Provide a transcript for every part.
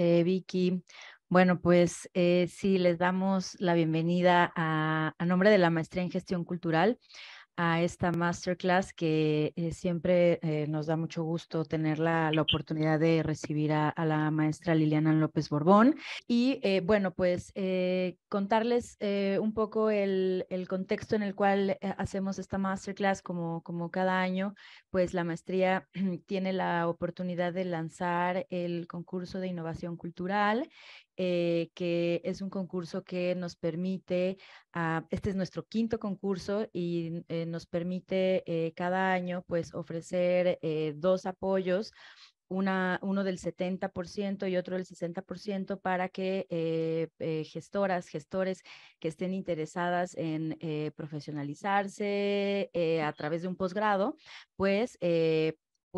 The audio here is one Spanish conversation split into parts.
Eh, Vicky. Bueno, pues eh, sí, les damos la bienvenida a, a nombre de la Maestría en Gestión Cultural a esta masterclass que eh, siempre eh, nos da mucho gusto tener la, oportunidad de recibir a, la maestra Liliana López Borbón. Y eh, bueno, pues contarles un poco el, contexto en el cual hacemos esta masterclass como, como cada año, pues la maestría tiene la oportunidad de lanzar el concurso de innovación cultural eh, que es un concurso que nos permite, ah, este es nuestro quinto concurso y eh, nos permite eh, cada año pues ofrecer dos apoyos. Una, uno del 70% y otro del 60% para que gestoras, gestores que estén interesadas en profesionalizarse a través de un posgrado, pues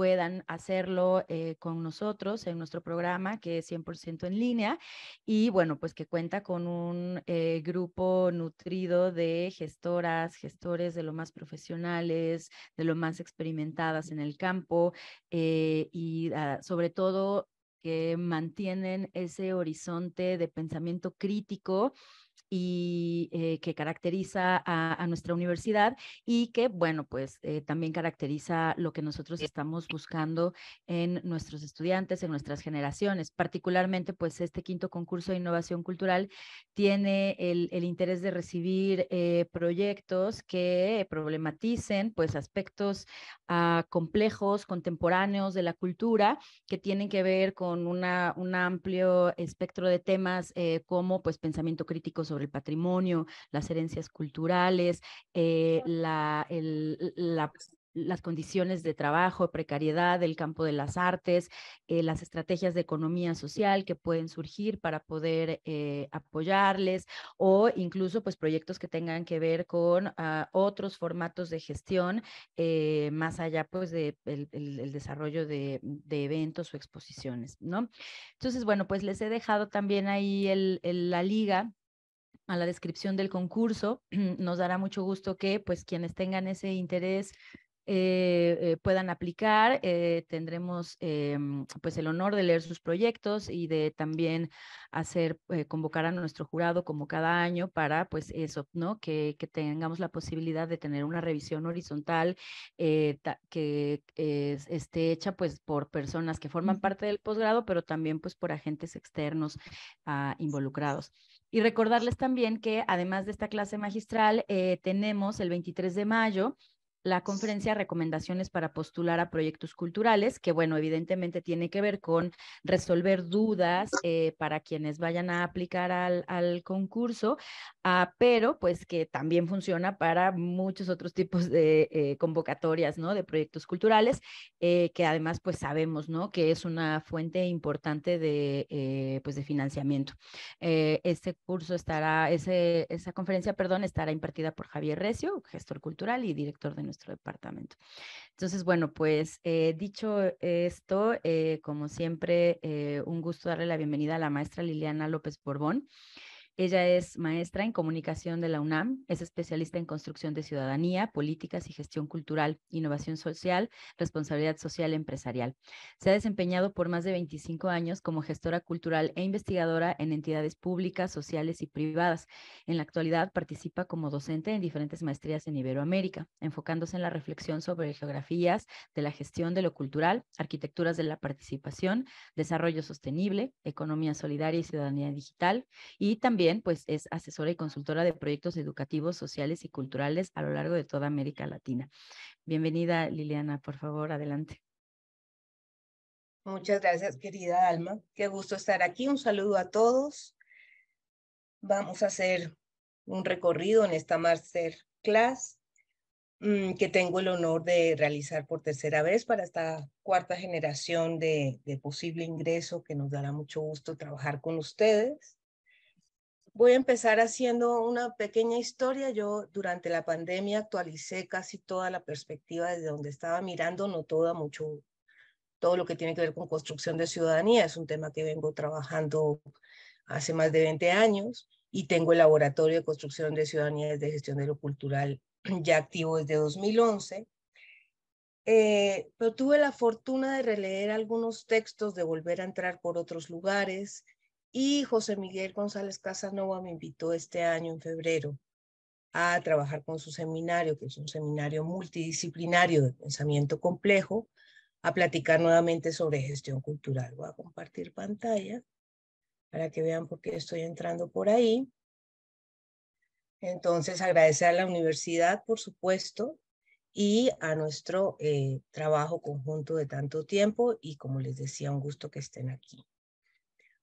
puedan hacerlo eh, con nosotros en nuestro programa que es 100% en línea y bueno, pues que cuenta con un eh, grupo nutrido de gestoras, gestores de lo más profesionales, de lo más experimentadas en el campo eh, y ah, sobre todo que mantienen ese horizonte de pensamiento crítico y eh, que caracteriza a, nuestra universidad y que, bueno, pues eh, también caracteriza lo que nosotros estamos buscando en nuestros estudiantes, en nuestras generaciones. Particularmente, pues este quinto concurso de innovación cultural tiene el, interés de recibir eh, proyectos que problematicen, pues, aspectos ah, complejos, contemporáneos de la cultura, que tienen que ver con una, un amplio espectro de temas como, pues, pensamiento crítico sobre el patrimonio, las herencias culturales, eh, pues las condiciones de trabajo, precariedad, el campo de las artes, eh, las estrategias de economía social que pueden surgir para poder eh, apoyarles o incluso pues proyectos que tengan que ver con ah, otros formatos de gestión más allá pues del de el, desarrollo de, eventos o exposiciones, ¿no? Entonces, bueno, pues les he dejado también ahí la liga a la descripción del concurso. Nos dará mucho gusto que pues quienes tengan ese interés eh, eh, puedan aplicar. Eh, tendremos em, pues el honor de leer sus proyectos y de también hacer convocar a nuestro jurado como cada año para pues eso, ¿no? Que, tengamos la posibilidad de tener una revisión horizontal que esté hecha pues por personas que forman parte del posgrado, pero también pues por agentes externos ah, involucrados. Y recordarles también que además de esta clase magistral, eh, tenemos el 23 de mayo la conferencia Recomendaciones para postular a proyectos culturales, que bueno, evidentemente tiene que ver con resolver dudas eh, para quienes vayan a aplicar al, concurso, ah, pero pues que también funciona para muchos otros tipos de eh, convocatorias, ¿no? De proyectos culturales, eh, que además pues sabemos, ¿no? Que es una fuente importante de, pues de financiamiento. este curso estará, ese, esa conferencia, perdón, estará impartida por Javier Recio, gestor cultural y director de nuestro departamento. Entonces, bueno, pues eh, dicho esto, eh, como siempre, eh, un gusto darle la bienvenida a la maestra Liliana López Borbón. Ella es maestra en comunicación de la UNAM, es especialista en construcción de ciudadanía, políticas y gestión cultural, innovación social, responsabilidad social empresarial. Se ha desempeñado por más de 25 años como gestora cultural e investigadora en entidades públicas, sociales y privadas. En la actualidad participa como docente en diferentes maestrías en Iberoamérica, enfocándose en la reflexión sobre geografías de la gestión de lo cultural, arquitecturas de la participación, desarrollo sostenible, economía solidaria y ciudadanía digital, y también pues es asesora y consultora de proyectos educativos, sociales y culturales a lo largo de toda América Latina. Bienvenida Liliana, por favor, adelante. Muchas gracias, querida Alma. Qué gusto estar aquí. Un saludo a todos. Vamos a hacer un recorrido en esta masterclass mm, que tengo el honor de realizar por tercera vez para esta cuarta generación de, posible ingreso que nos dará mucho gusto trabajar con ustedes. Voy a empezar haciendo una pequeña historia. Yo durante la pandemia actualicé casi toda la perspectiva desde donde estaba mirando, no toda, mucho, todo lo que tiene que ver con construcción de ciudadanía. Es un tema que vengo trabajando hace más de 20 años y tengo el laboratorio de construcción de ciudadanía de gestión de lo cultural ya activo desde 2011. Eh, pero tuve la fortuna de releer algunos textos, de volver a entrar por otros lugares, y José Miguel González Casanova me invitó este año, en febrero, a trabajar con su seminario, que es un seminario multidisciplinario de pensamiento complejo, a platicar nuevamente sobre gestión cultural. Voy a compartir pantalla para que vean por qué estoy entrando por ahí. Entonces, agradecer a la universidad, por supuesto, y a nuestro eh, trabajo conjunto de tanto tiempo y como les decía, un gusto que estén aquí.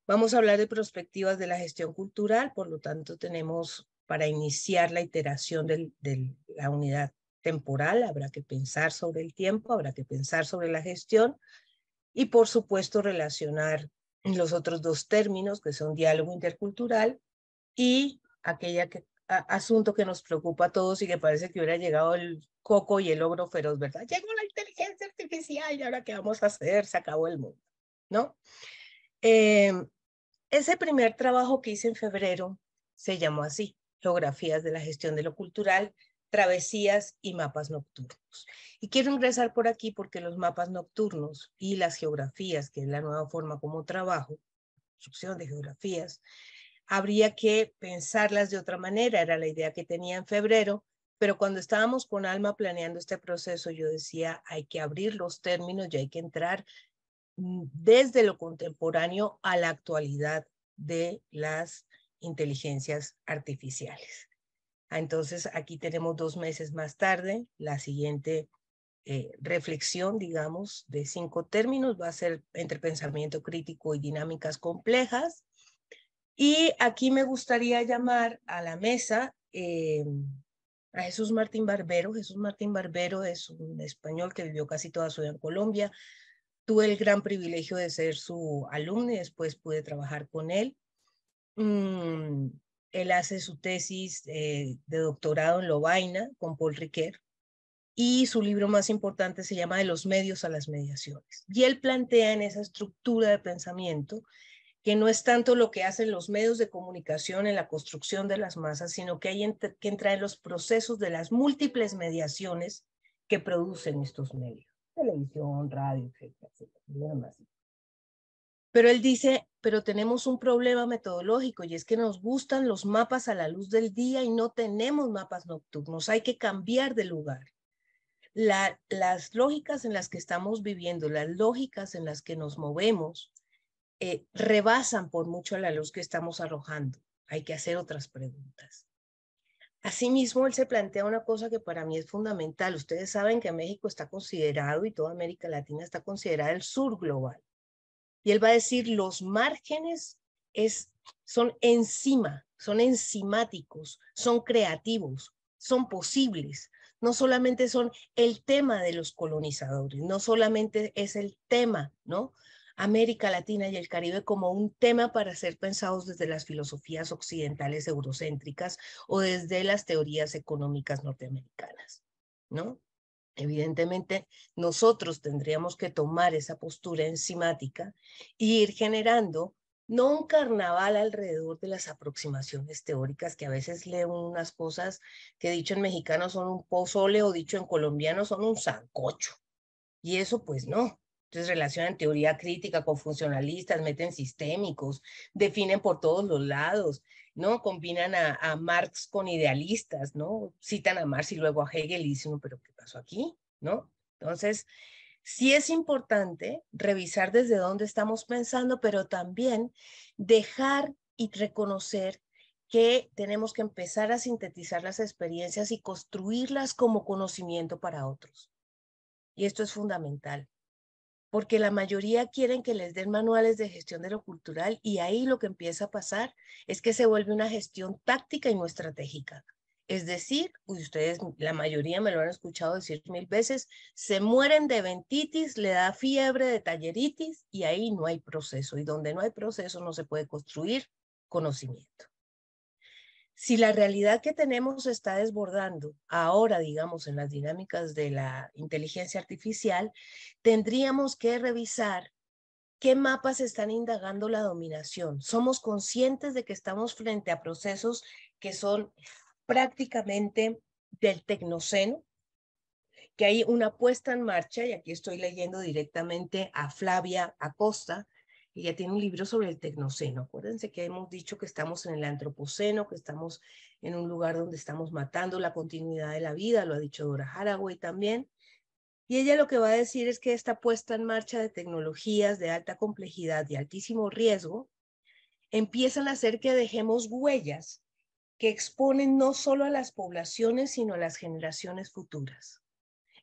Vamos a hablar de perspectivas de la gestión cultural, por lo tanto tenemos para iniciar la iteración de la unidad temporal, habrá que pensar sobre el tiempo, habrá que pensar sobre la gestión y por supuesto relacionar los otros dos términos que son diálogo intercultural y aquella asunto que nos preocupa a todos y que parece que hubiera llegado el coco y el ogro feroz, ¿verdad? Llegó la inteligencia artificial y ahora qué vamos a hacer, se acabó el mundo, ¿no? Eh, ese primer trabajo que hice en febrero se llamó así, Geografías de la Gestión de lo Cultural, Travesías y Mapas Nocturnos. Y quiero ingresar por aquí porque los mapas nocturnos y las geografías, que es la nueva forma como trabajo, construcción de geografías, habría que pensarlas de otra manera, era la idea que tenía en febrero, pero cuando estábamos con Alma planeando este proceso, yo decía, hay que abrir los términos y hay que entrar Mm, desde lo contemporáneo a la actualidad de las inteligencias artificiales. Ah, entonces, aquí tenemos dos meses más tarde la siguiente eh, reflexión, digamos, de cinco términos, va a ser entre pensamiento crítico y dinámicas complejas. Y aquí me gustaría llamar a la mesa eh, a Jesús Martín Barbero. Jesús Martín Barbero es un español que vivió casi toda su vida en Colombia, Tuve el gran privilegio de ser su alumno y después pude trabajar con él. Mm, él hace su tesis eh, de doctorado en Lobaina con Paul Riquet y su libro más importante se llama De los medios a las mediaciones. Y él plantea en esa estructura de pensamiento que no es tanto lo que hacen los medios de comunicación en la construcción de las masas, sino que hay que entrar en los procesos de las múltiples mediaciones que producen estos medios televisión, radio, etcétera, Pero él dice, pero tenemos un problema metodológico y es que nos gustan los mapas a la luz del día y no tenemos mapas nocturnos, hay que cambiar de lugar. las lógicas en las que estamos viviendo, las lógicas en las que nos movemos, eh, rebasan por mucho a la luz que estamos arrojando. Hay que hacer otras preguntas. Asimismo, él se plantea una cosa que para mí es fundamental. Ustedes saben que México está considerado y toda América Latina está considerada el sur global. Y él va a decir, los márgenes es, son encima, son enzimáticos, son creativos, son posibles. No solamente son el tema de los colonizadores, no solamente es el tema, ¿no? América Latina y el Caribe como un tema para ser pensados desde las filosofías occidentales eurocéntricas o desde las teorías económicas norteamericanas, ¿no? Evidentemente, nosotros tendríamos que tomar esa postura enzimática e ir generando no un carnaval alrededor de las aproximaciones teóricas, que a veces leo unas cosas que dicho en mexicano son un pozole o dicho en colombiano son un sancocho. Y eso pues no, entonces relacionan teoría crítica con funcionalistas, meten sistémicos, definen por todos los lados, ¿no? Combinan a, Marx con idealistas, ¿no? Citan a Marx y luego a Hegel y dicen, pero ¿qué pasó aquí? ¿No? Entonces, sí es importante revisar desde dónde estamos pensando, pero también dejar y reconocer que tenemos que empezar a sintetizar las experiencias y construirlas como conocimiento para otros. Y esto es fundamental porque la mayoría quieren que les den manuales de gestión de lo cultural y ahí lo que empieza a pasar es que se vuelve una gestión táctica y no estratégica. Es decir, ustedes, la mayoría me lo han escuchado decir mil veces, se mueren de ventitis, le da fiebre de talleritis y ahí no hay proceso. Y donde no hay proceso no se puede construir conocimiento si la realidad que tenemos está desbordando ahora, digamos, en las dinámicas de la inteligencia artificial, tendríamos que revisar qué mapas están indagando la dominación. Somos conscientes de que estamos frente a procesos que son prácticamente del tecnoceno, que hay una puesta en marcha, y aquí estoy leyendo directamente a Flavia Acosta, ella tiene un libro sobre el tecnoceno. Acuérdense que hemos dicho que estamos en el antropoceno, que estamos en un lugar donde estamos matando la continuidad de la vida, lo ha dicho Dora Haraway también. Y ella lo que va a decir es que esta puesta en marcha de tecnologías de alta complejidad y altísimo riesgo empiezan a hacer que dejemos huellas que exponen no solo a las poblaciones, sino a las generaciones futuras.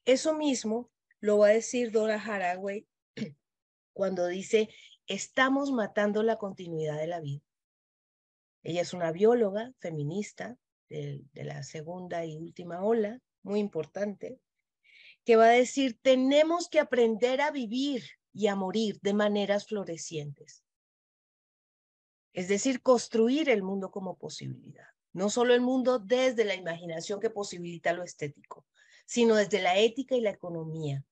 Eso mismo lo va a decir Dora Haraway cuando dice estamos matando la continuidad de la vida. Ella es una bióloga feminista de, la segunda y última ola, muy importante, que va a decir, tenemos que aprender a vivir y a morir de maneras florecientes. Es decir, construir el mundo como posibilidad. No solo el mundo desde la imaginación que posibilita lo estético, sino desde la ética y la economía,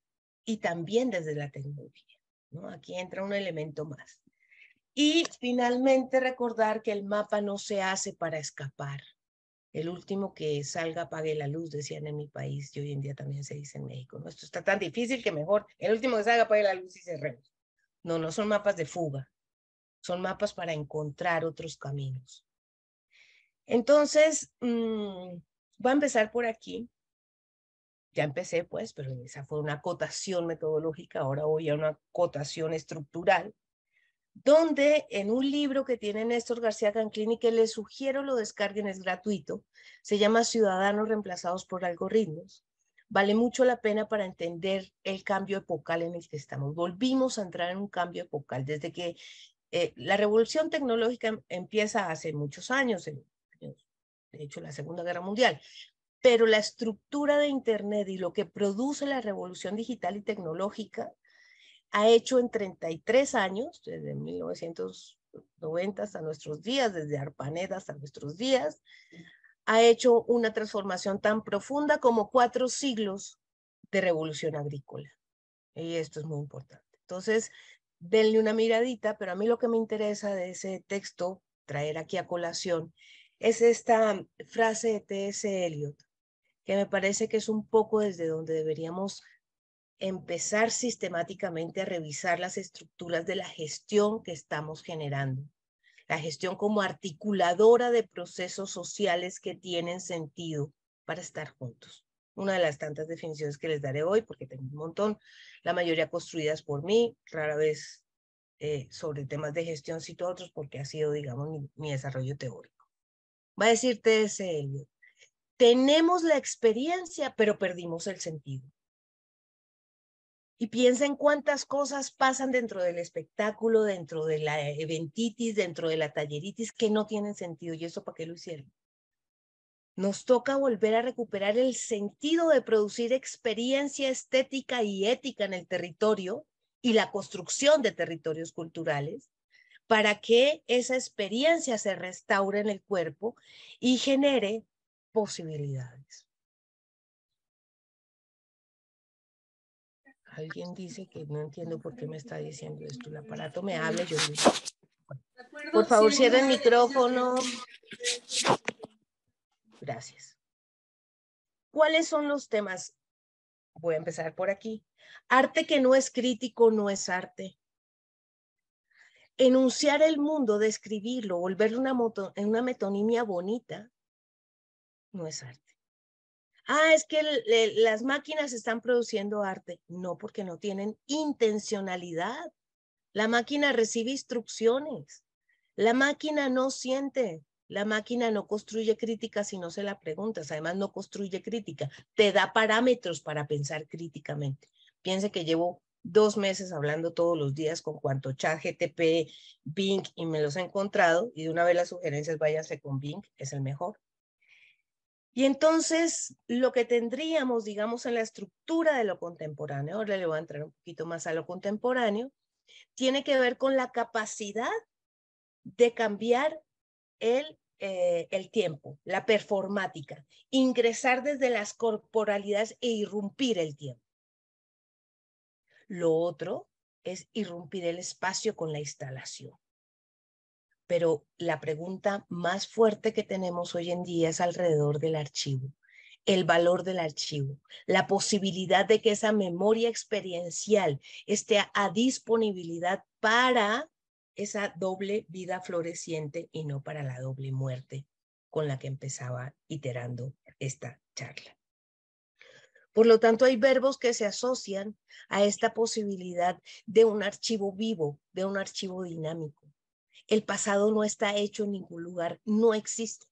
y también desde la tecnología. Aquí entra un elemento más. Y finalmente recordar que el mapa no se hace para escapar. El último que salga apague la luz, decían en mi país, y hoy en día también se dice en México. ¿no? Esto está tan difícil que mejor el último que salga apague la luz y cerremos. No, no son mapas de fuga, son mapas para encontrar otros caminos. Entonces, mm, voy a empezar por aquí ya empecé pues, pero esa fue una acotación metodológica, ahora voy a una acotación estructural, donde en un libro que tiene Néstor García Canclini, y que les sugiero lo descarguen, es gratuito, se llama Ciudadanos reemplazados por algoritmos, vale mucho la pena para entender el cambio epocal en el que estamos. Volvimos a entrar en un cambio epocal desde que eh, la revolución tecnológica em, empieza hace muchos años, de hecho la Segunda Guerra Mundial, pero la estructura de Internet y lo que produce la revolución digital y tecnológica ha hecho en 33 años, desde 1990 hasta nuestros días, desde ARPANET hasta nuestros días, ha hecho una transformación tan profunda como cuatro siglos de revolución agrícola. Y esto es muy importante. Entonces, denle una miradita, pero a mí lo que me interesa de ese texto, traer aquí a colación, es esta frase de T.S. Eliot, que me parece que es un poco desde donde deberíamos empezar sistemáticamente a revisar las estructuras de la gestión que estamos generando. La gestión como articuladora de procesos sociales que tienen sentido para estar juntos. Una de las tantas definiciones que les daré hoy, porque tengo un montón, la mayoría construidas por mí, rara vez eh, sobre temas de gestión cito otros, porque ha sido, digamos, mi, desarrollo teórico. Va a decirte ese, tenemos la experiencia, pero perdimos el sentido. Y piensa en cuántas cosas pasan dentro del espectáculo, dentro de la eventitis, dentro de la talleritis, que no tienen sentido. ¿Y eso para qué lo hicieron? Nos toca volver a recuperar el sentido de producir experiencia estética y ética en el territorio y la construcción de territorios culturales para que esa experiencia se restaure en el cuerpo y genere posibilidades. Alguien pues, dice que pues, no entiendo por qué me está diciendo esto. El aparato me habla, yo Por favor, cierre el micrófono. Gracias. ¿Cuáles son los temas? Voy a empezar por aquí. Arte que no es crítico no es arte. Enunciar el mundo, describirlo, volverlo una, una metonimia bonita, no es arte. Ah, es que las máquinas están produciendo arte. No, porque no tienen intencionalidad. La máquina recibe instrucciones. La máquina no siente. La máquina no construye crítica si no se la preguntas. Además, no construye crítica. Te da parámetros para pensar críticamente. Piense que llevo dos meses hablando todos los días con cuanto chat, GTP, Bing y me los he encontrado y de una vez las sugerencias váyanse con Bing, es el mejor. Y entonces lo que tendríamos, digamos, en la estructura de lo contemporáneo, ahora le voy a entrar un poquito más a lo contemporáneo, tiene que ver con la capacidad de cambiar el, eh, el tiempo, la performática, ingresar desde las corporalidades e irrumpir el tiempo. Lo otro es irrumpir el espacio con la instalación pero la pregunta más fuerte que tenemos hoy en día es alrededor del archivo, el valor del archivo, la posibilidad de que esa memoria experiencial esté a disponibilidad para esa doble vida floreciente y no para la doble muerte con la que empezaba iterando esta charla. Por lo tanto, hay verbos que se asocian a esta posibilidad de un archivo vivo, de un archivo dinámico el pasado no está hecho en ningún lugar, no existe.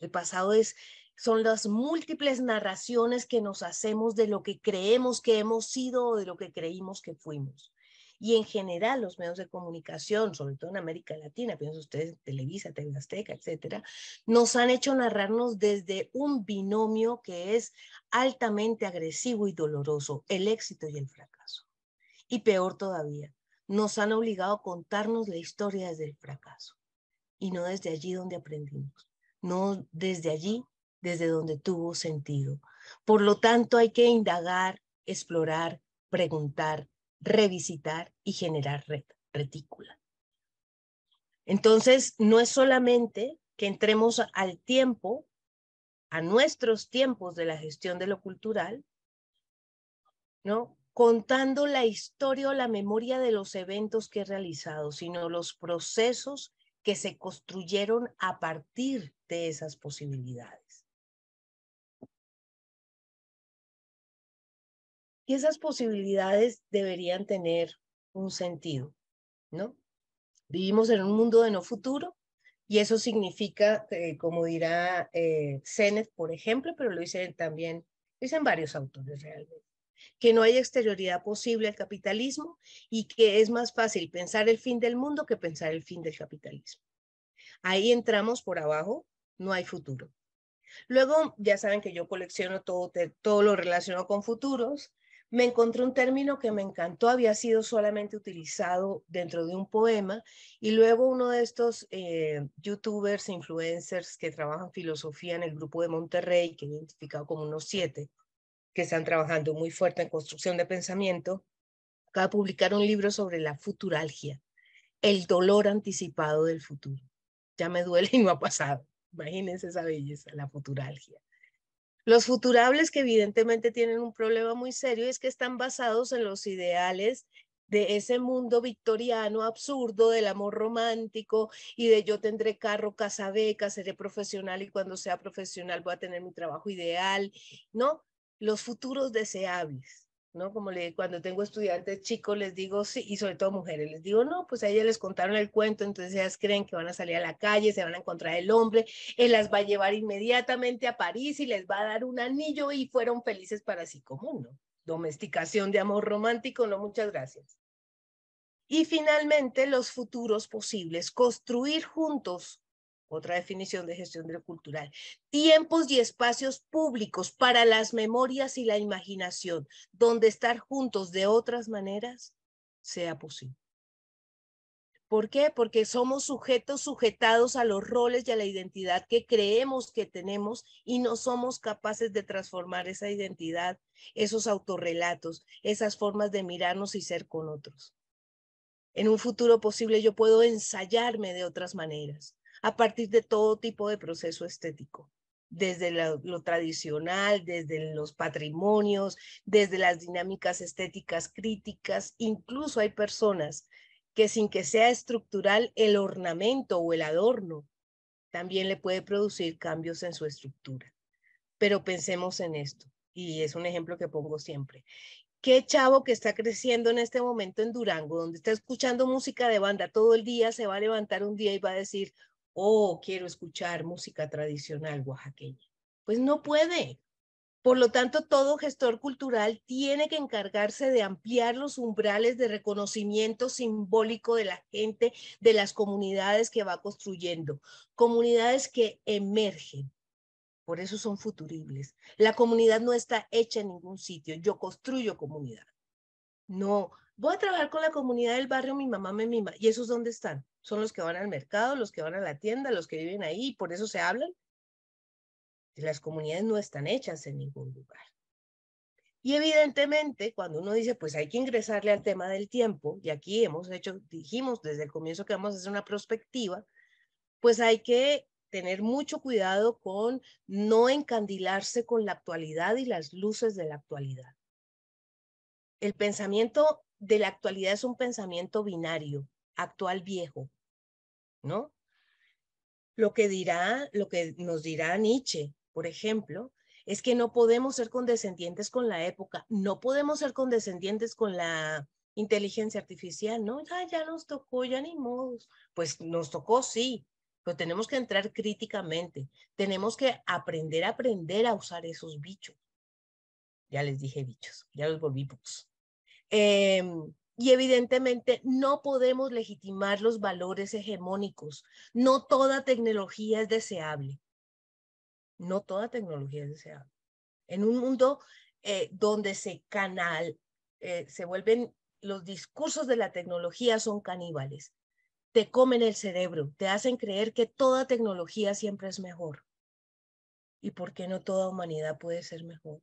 El pasado es son las múltiples narraciones que nos hacemos de lo que creemos que hemos sido o de lo que creímos que fuimos. Y en general, los medios de comunicación, sobre todo en América Latina, pienso ustedes Televisa, TV etcétera, nos han hecho narrarnos desde un binomio que es altamente agresivo y doloroso: el éxito y el fracaso. Y peor todavía, nos han obligado a contarnos la historia desde el fracaso y no desde allí donde aprendimos, no desde allí, desde donde tuvo sentido. Por lo tanto, hay que indagar, explorar, preguntar, revisitar y generar retícula. Entonces, no es solamente que entremos al tiempo, a nuestros tiempos de la gestión de lo cultural, ¿no? contando la historia o la memoria de los eventos que he realizado, sino los procesos que se construyeron a partir de esas posibilidades. Y esas posibilidades deberían tener un sentido, ¿no? Vivimos en un mundo de no futuro y eso significa, eh, como dirá eh, por ejemplo, pero lo dicen también, dicen varios autores realmente que no hay exterioridad posible al capitalismo y que es más fácil pensar el fin del mundo que pensar el fin del capitalismo. Ahí entramos por abajo, no hay futuro. Luego, ya saben que yo colecciono todo, todo lo relacionado con futuros. Me encontré un término que me encantó, había sido solamente utilizado dentro de un poema y luego uno de estos eh, youtubers, e influencers que trabajan filosofía en el grupo de Monterrey, que he identificado como unos siete, que están trabajando muy fuerte en construcción de pensamiento, acaba de publicar un libro sobre la futuralgia, el dolor anticipado del futuro. Ya me duele y no ha pasado. Imagínense esa belleza, la futuralgia. Los futurables que evidentemente tienen un problema muy serio es que están basados en los ideales de ese mundo victoriano absurdo del amor romántico y de yo tendré carro, casa, beca, seré profesional y cuando sea profesional voy a tener mi trabajo ideal, ¿no? los futuros deseables, ¿no? Como cuando tengo estudiantes chicos les digo, sí, y sobre todo mujeres, les digo, no, pues a ellas les contaron el cuento, entonces ellas creen que van a salir a la calle, se van a encontrar el hombre, él las va a llevar inmediatamente a París y les va a dar un anillo y fueron felices para sí, como no? Domesticación de amor romántico, no, muchas gracias. Y finalmente, los futuros posibles, construir juntos otra definición de gestión de lo cultural, tiempos y espacios públicos para las memorias y la imaginación, donde estar juntos de otras maneras sea posible. ¿Por qué? Porque somos sujetos sujetados a los roles y a la identidad que creemos que tenemos y no somos capaces de transformar esa identidad, esos autorrelatos, esas formas de mirarnos y ser con otros. En un futuro posible yo puedo ensayarme de otras maneras, a partir de todo tipo de proceso estético, desde lo, tradicional, desde los patrimonios, desde las dinámicas estéticas críticas, incluso hay personas que sin que sea estructural el ornamento o el adorno también le puede producir cambios en su estructura. Pero pensemos en esto, y es un ejemplo que pongo siempre. ¿Qué chavo que está creciendo en este momento en Durango, donde está escuchando música de banda todo el día, se va a levantar un día y va a decir, oh, quiero escuchar música tradicional oaxaqueña. Pues no puede. Por lo tanto, todo gestor cultural tiene que encargarse de ampliar los umbrales de reconocimiento simbólico de la gente, de las comunidades que va construyendo, comunidades que emergen. Por eso son futuribles. La comunidad no está hecha en ningún sitio. Yo construyo comunidad. No, voy a trabajar con la comunidad del barrio, mi mamá me mima. ¿Y esos dónde están? son los que van al mercado, los que van a la tienda, los que viven ahí, y por eso se hablan. Las comunidades no están hechas en ningún lugar. Y evidentemente, cuando uno dice, pues hay que ingresarle al tema del tiempo, y aquí hemos hecho, dijimos desde el comienzo que vamos a hacer una prospectiva, pues hay que tener mucho cuidado con no encandilarse con la actualidad y las luces de la actualidad. El pensamiento de la actualidad es un pensamiento binario, actual viejo. ¿no? Lo que dirá, lo que nos dirá Nietzsche, por ejemplo, es que no podemos ser condescendientes con la época, no podemos ser condescendientes con la inteligencia artificial, ¿no? Ya, ya nos tocó, ya ni modo. Pues nos tocó, sí, pero tenemos que entrar críticamente, tenemos que aprender a aprender a usar esos bichos. Ya les dije bichos, ya los volví pocos. Eh, em, y evidentemente no podemos legitimar los valores hegemónicos. No toda tecnología es deseable. No toda tecnología es deseable. En un mundo eh, donde se canal, eh, se vuelven los discursos de la tecnología son caníbales. Te comen el cerebro, te hacen creer que toda tecnología siempre es mejor. ¿Y por qué no toda humanidad puede ser mejor?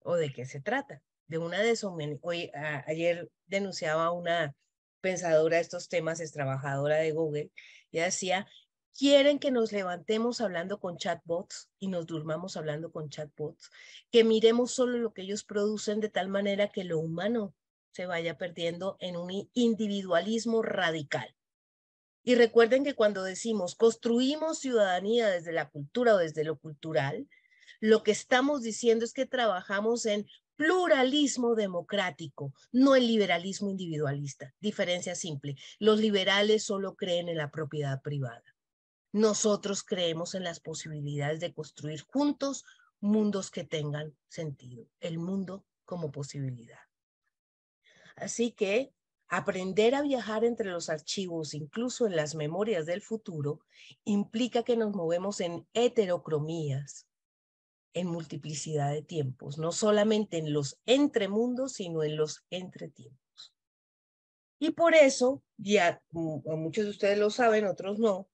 ¿O de qué se trata? de una de Hoy, ayer denunciaba una pensadora de estos temas, es trabajadora de Google, y decía, quieren que nos levantemos hablando con chatbots y nos durmamos hablando con chatbots, que miremos solo lo que ellos producen de tal manera que lo humano se vaya perdiendo en un individualismo radical. Y recuerden que cuando decimos construimos ciudadanía desde la cultura o desde lo cultural, lo que estamos diciendo es que trabajamos en pluralismo democrático, no el liberalismo individualista. Diferencia simple. Los liberales solo creen en la propiedad privada. Nosotros creemos en las posibilidades de construir juntos mundos que tengan sentido, el mundo como posibilidad. Así que aprender a viajar entre los archivos, incluso en las memorias del futuro, implica que nos movemos en heterocromías, en multiplicidad de tiempos, no solamente en los entremundos, sino en los entretiempos. Y por eso, ya muchos de ustedes lo saben, otros no,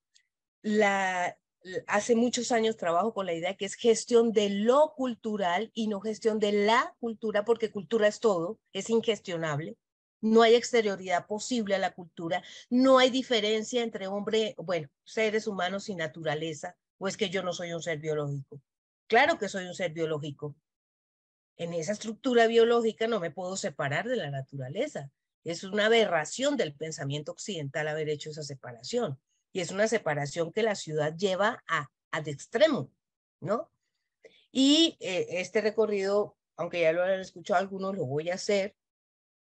hace muchos años trabajo con la idea que es gestión de lo cultural y no gestión de la cultura, porque cultura es todo, es ingestionable. No hay exterioridad posible a la cultura, no hay diferencia entre hombre, bueno, seres humanos y naturaleza, o es que yo no soy un ser biológico. Claro que soy un ser biológico. En esa estructura biológica no me puedo separar de la naturaleza. Es una aberración del pensamiento occidental haber hecho esa separación. Y es una separación que la ciudad lleva a, al extremo, ¿no? Y eh, este recorrido, aunque ya lo han escuchado algunos, lo voy a hacer.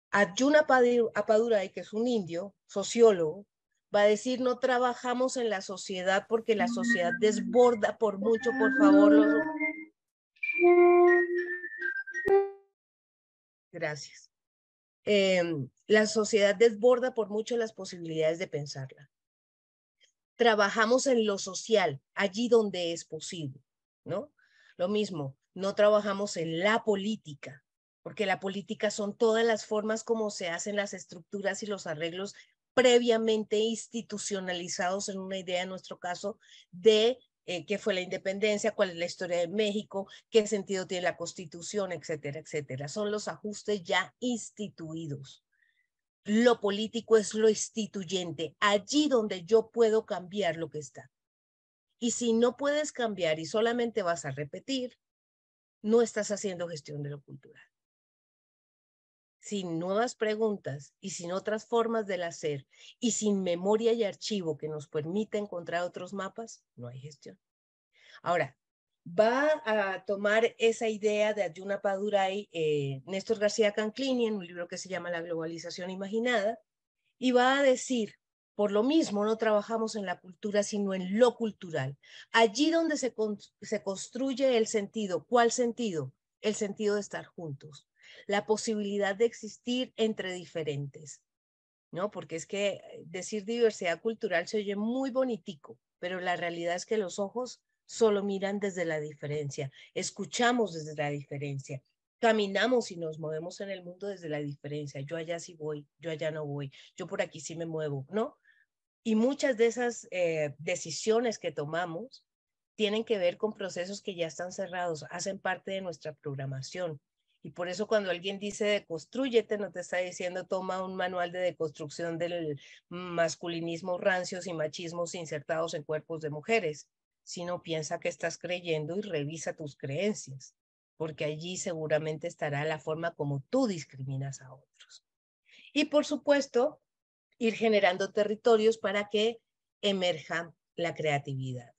Ayuna Apadurai, que es un indio, sociólogo, va a decir no trabajamos en la sociedad porque la sociedad desborda por mucho, por favor. Gracias. Em, la sociedad desborda por mucho las posibilidades de pensarla. Trabajamos en lo social, allí donde es posible, ¿no? Lo mismo, no trabajamos en la política, porque la política son todas las formas como se hacen las estructuras y los arreglos previamente institucionalizados en una idea, en nuestro caso, de eh, qué fue la independencia, cuál es la historia de México, qué sentido tiene la constitución, etcétera, etcétera. Son los ajustes ya instituidos. Lo político es lo instituyente, allí donde yo puedo cambiar lo que está. Y si no puedes cambiar y solamente vas a repetir, no estás haciendo gestión de lo cultural sin nuevas preguntas y sin otras formas del hacer y sin memoria y archivo que nos permita encontrar otros mapas, no hay gestión. Ahora, va a tomar esa idea de Ayuna Padurai, eh, Néstor García Canclini, en un libro que se llama La globalización imaginada, y va a decir, por lo mismo no trabajamos en la cultura, sino en lo cultural, allí donde se, se construye el sentido. ¿Cuál sentido? El sentido de estar juntos la posibilidad de existir entre diferentes, ¿no? Porque es que eh, decir diversidad cultural se oye muy bonitico, pero la realidad es que los ojos solo miran desde la diferencia, escuchamos desde la diferencia, caminamos y nos movemos en el mundo desde la diferencia. Yo allá sí voy, yo allá no voy, yo por aquí sí me muevo, ¿no? Y muchas de esas eh, decisiones que tomamos tienen que ver con procesos que ya están cerrados, hacen parte de nuestra programación. Y por eso cuando alguien dice deconstruyete, no te está diciendo toma un manual de deconstrucción del masculinismo rancios y machismos insertados en cuerpos de mujeres, sino piensa que estás creyendo y revisa tus creencias, porque allí seguramente estará la forma como tú discriminas a otros. Y por supuesto, ir generando territorios para que emerja la creatividad.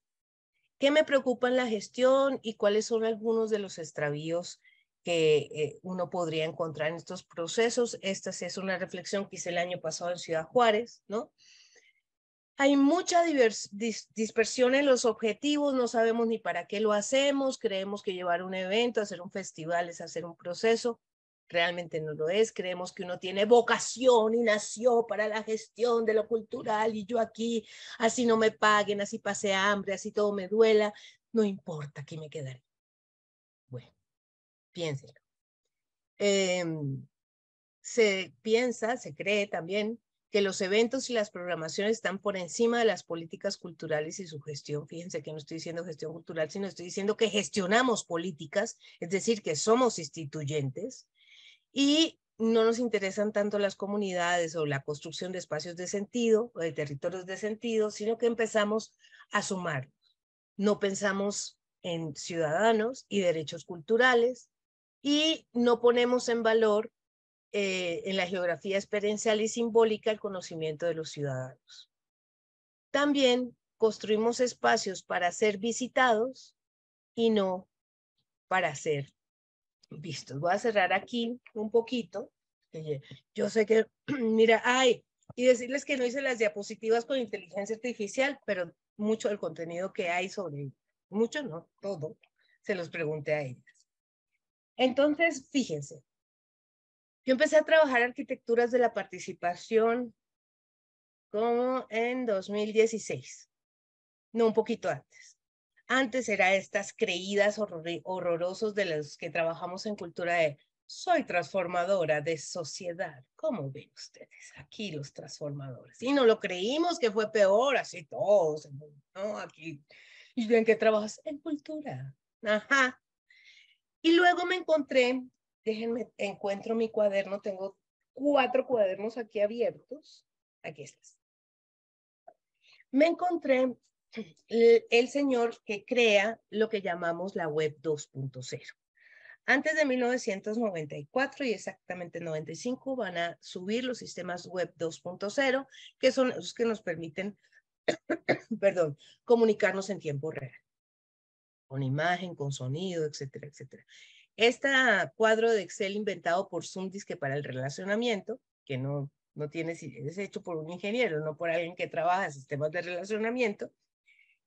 ¿Qué me preocupa en la gestión y cuáles son algunos de los extravíos que eh, uno podría encontrar en estos procesos. Esta es una reflexión que hice el año pasado en Ciudad Juárez, ¿no? Hay mucha dispersión en los objetivos, no sabemos ni para qué lo hacemos, creemos que llevar un evento, hacer un festival es hacer un proceso, realmente no lo es, creemos que uno tiene vocación y nació para la gestión de lo cultural y yo aquí, así no me paguen, así pase hambre, así todo me duela, no importa, aquí me quedaré piénselo. Em, se piensa, se cree también que los eventos y las programaciones están por encima de las políticas culturales y su gestión. Fíjense que no estoy diciendo gestión cultural, sino estoy diciendo que gestionamos políticas, es decir, que somos instituyentes y no nos interesan tanto las comunidades o la construcción de espacios de sentido o de territorios de sentido, sino que empezamos a sumar. No pensamos en ciudadanos y derechos culturales, y no ponemos en valor eh, en la geografía experiencial y simbólica el conocimiento de los ciudadanos. También construimos espacios para ser visitados y no para ser vistos. Voy a cerrar aquí un poquito. Eh, yo sé que, mira, ay, y decirles que no hice las diapositivas con inteligencia artificial, pero mucho del contenido que hay sobre, mucho no, todo, se los pregunté a ellos. Entonces, fíjense, yo empecé a trabajar arquitecturas de la participación como en 2016, no un poquito antes. Antes era estas creídas horrorosos de los que trabajamos en cultura de soy transformadora de sociedad. ¿Cómo ven ustedes aquí los transformadores? Y no lo creímos que fue peor, así todos, ¿no? Aquí. ¿Y en qué trabajas? En cultura. Ajá. Y luego me encontré, déjenme, encuentro mi cuaderno, tengo cuatro cuadernos aquí abiertos. Aquí están. Me encontré el, el señor que crea lo que llamamos la web 2.0. Antes de 1994 y exactamente 95 van a subir los sistemas web 2.0, que son los que nos permiten, perdón, comunicarnos en tiempo real con imagen, con sonido, etcétera, etcétera. Este cuadro de Excel inventado por que para el relacionamiento, que no, no tiene, es hecho por un ingeniero, no por alguien que trabaja sistemas de relacionamiento,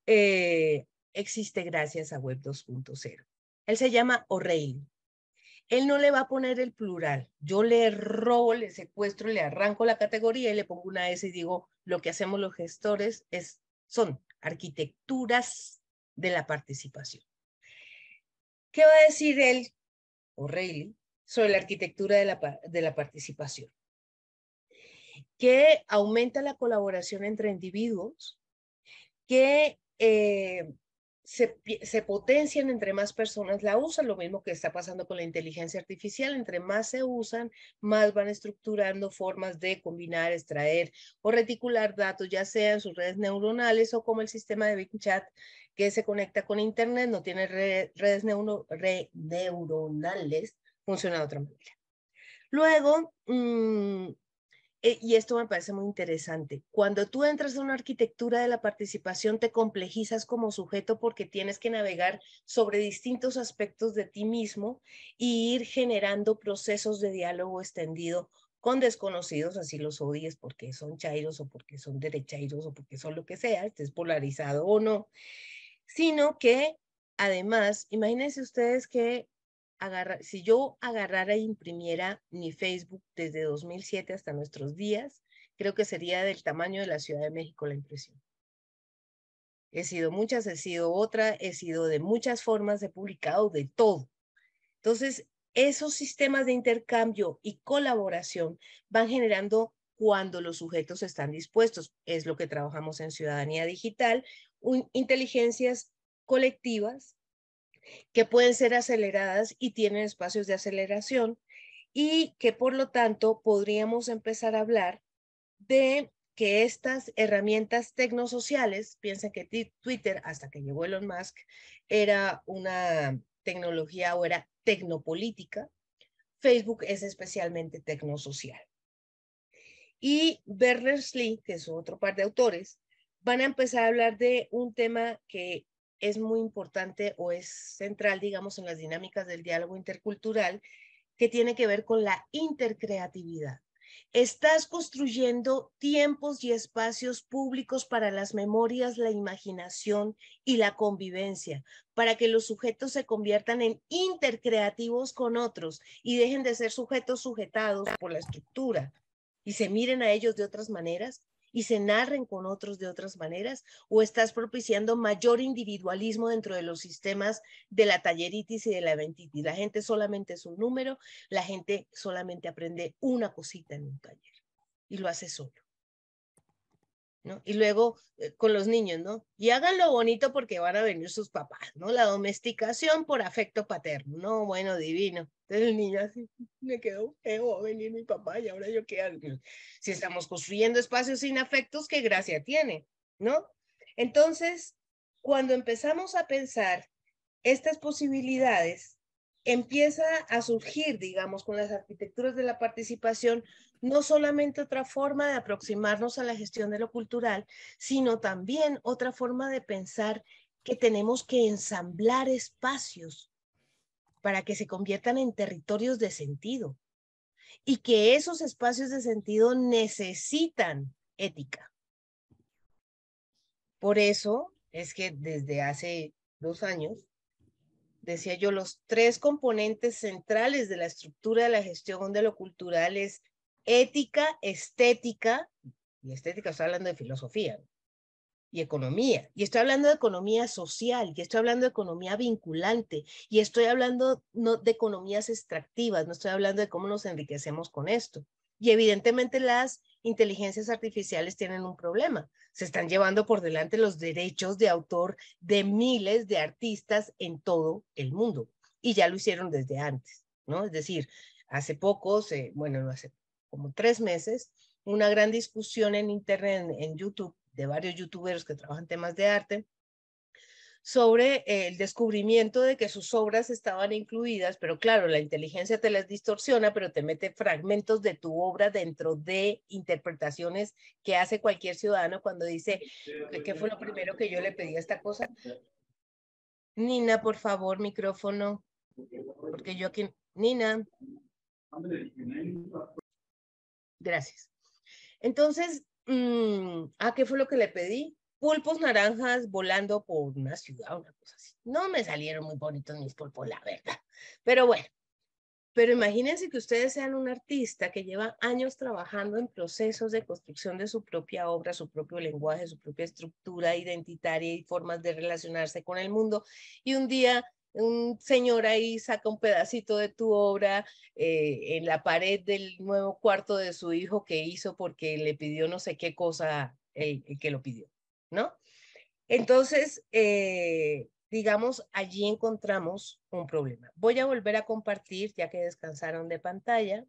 eh, existe gracias a Web 2.0. Él se llama O'Reilly. Él no le va a poner el plural. Yo le robo, le secuestro, le arranco la categoría y le pongo una S y digo, lo que hacemos los gestores es, son arquitecturas de la participación. ¿Qué va a decir él, o sobre la arquitectura de la, de la participación? Que aumenta la colaboración entre individuos, que eh, se, potencian entre más personas la usan, lo mismo que está pasando con la inteligencia artificial, entre más se usan, más van estructurando formas de combinar, extraer o reticular datos, ya sea en sus redes neuronales o como el sistema de Big Chat que se conecta con Internet, no tiene redes neuronales, funciona de otra manera. Luego, mm, eh, y esto me parece muy interesante, cuando tú entras en una arquitectura de la participación, te complejizas como sujeto porque tienes que navegar sobre distintos aspectos de ti mismo e ir generando procesos de diálogo extendido con desconocidos, así los odies porque son chairos o porque son derechairos o porque son lo que sea, estés polarizado o no, sino que además, imagínense ustedes que si yo agarrara e imprimiera mi Facebook desde 2007 hasta nuestros días, creo que sería del tamaño de la Ciudad de México la impresión. He sido muchas, he sido otra, he sido de muchas formas, he publicado de todo. Entonces, esos sistemas de intercambio y colaboración van generando cuando los sujetos están dispuestos. Es lo que trabajamos en Ciudadanía Digital, inteligencias colectivas que pueden ser aceleradas y tienen espacios de aceleración y que por lo tanto podríamos empezar a hablar de que estas herramientas tecnosociales, piensen que Twitter, hasta que llegó Elon Musk, era una tecnología o era tecnopolítica, Facebook es especialmente tecnosocial. Y Berners-Lee, que es otro par de autores, van a empezar a hablar de un tema que es muy importante o es central, digamos, en las dinámicas del diálogo intercultural, que tiene que ver con la intercreatividad. Estás construyendo tiempos y espacios públicos para las memorias, la imaginación y la convivencia, para que los sujetos se conviertan en intercreativos con otros y dejen de ser sujetos sujetados por la estructura y se miren a ellos de otras maneras y se narren con otros de otras maneras? ¿O estás propiciando mayor individualismo dentro de los sistemas de la talleritis y de la ventitis? La gente solamente es un número, la gente solamente aprende una cosita en un taller y lo hace solo. Y luego eh, con los niños, ¿no? Y háganlo bonito porque van a venir sus papás, ¿no? La domesticación por afecto paterno, ¿no? Bueno, divino. Entonces el niño así, me quedó feo, va a venir mi papá y ahora yo qué hago. Mm, si estamos construyendo espacios sin afectos, qué gracia tiene, ¿no? Entonces, cuando empezamos a pensar estas posibilidades, empieza a surgir, digamos, con las arquitecturas de la participación, no solamente otra forma de aproximarnos a la gestión de lo cultural, sino también otra forma de pensar que tenemos que ensamblar espacios para que se conviertan en territorios de sentido y que esos espacios de sentido necesitan ética. Por eso es que desde hace dos años decía yo, los tres componentes centrales de la estructura de la gestión de lo cultural es ética, estética, y estética está hablando de filosofía, y economía, y estoy hablando de economía social, y estoy hablando de economía vinculante, y estoy hablando no de economías extractivas, no estoy hablando de cómo nos enriquecemos con esto. Y evidentemente las inteligencias artificiales tienen un problema. Se están llevando por delante los derechos de autor de miles de artistas en todo el mundo. Y ya lo hicieron desde antes, ¿no? Es decir, hace poco, bueno, no hace como tres meses, una gran discusión en Internet, en, YouTube, de varios youtuberos que trabajan temas de arte, sobre el descubrimiento de que sus obras estaban incluidas, pero claro, la inteligencia te las distorsiona, pero te mete fragmentos de tu obra dentro de interpretaciones que hace cualquier ciudadano cuando dice, ¿qué fue lo primero que yo le pedí a esta cosa? Nina, por favor, micrófono, porque yo aquí, Nina. Gracias. Entonces, mm, ¿a ah, qué fue lo que le pedí? pulpos naranjas volando por una ciudad, una cosa así. No me salieron muy bonitos mis pulpos, la verdad. Pero bueno, pero imagínense que ustedes sean un artista que lleva años trabajando en procesos de construcción de su propia obra, su propio lenguaje, su propia estructura identitaria y formas de relacionarse con el mundo. Y un día un señor ahí saca un pedacito de tu obra eh, en la pared del nuevo cuarto de su hijo que hizo porque le pidió no sé qué cosa el que lo pidió. ¿no? Entonces, eh, digamos, allí encontramos un problema. Voy a volver a compartir, ya que descansaron de pantalla.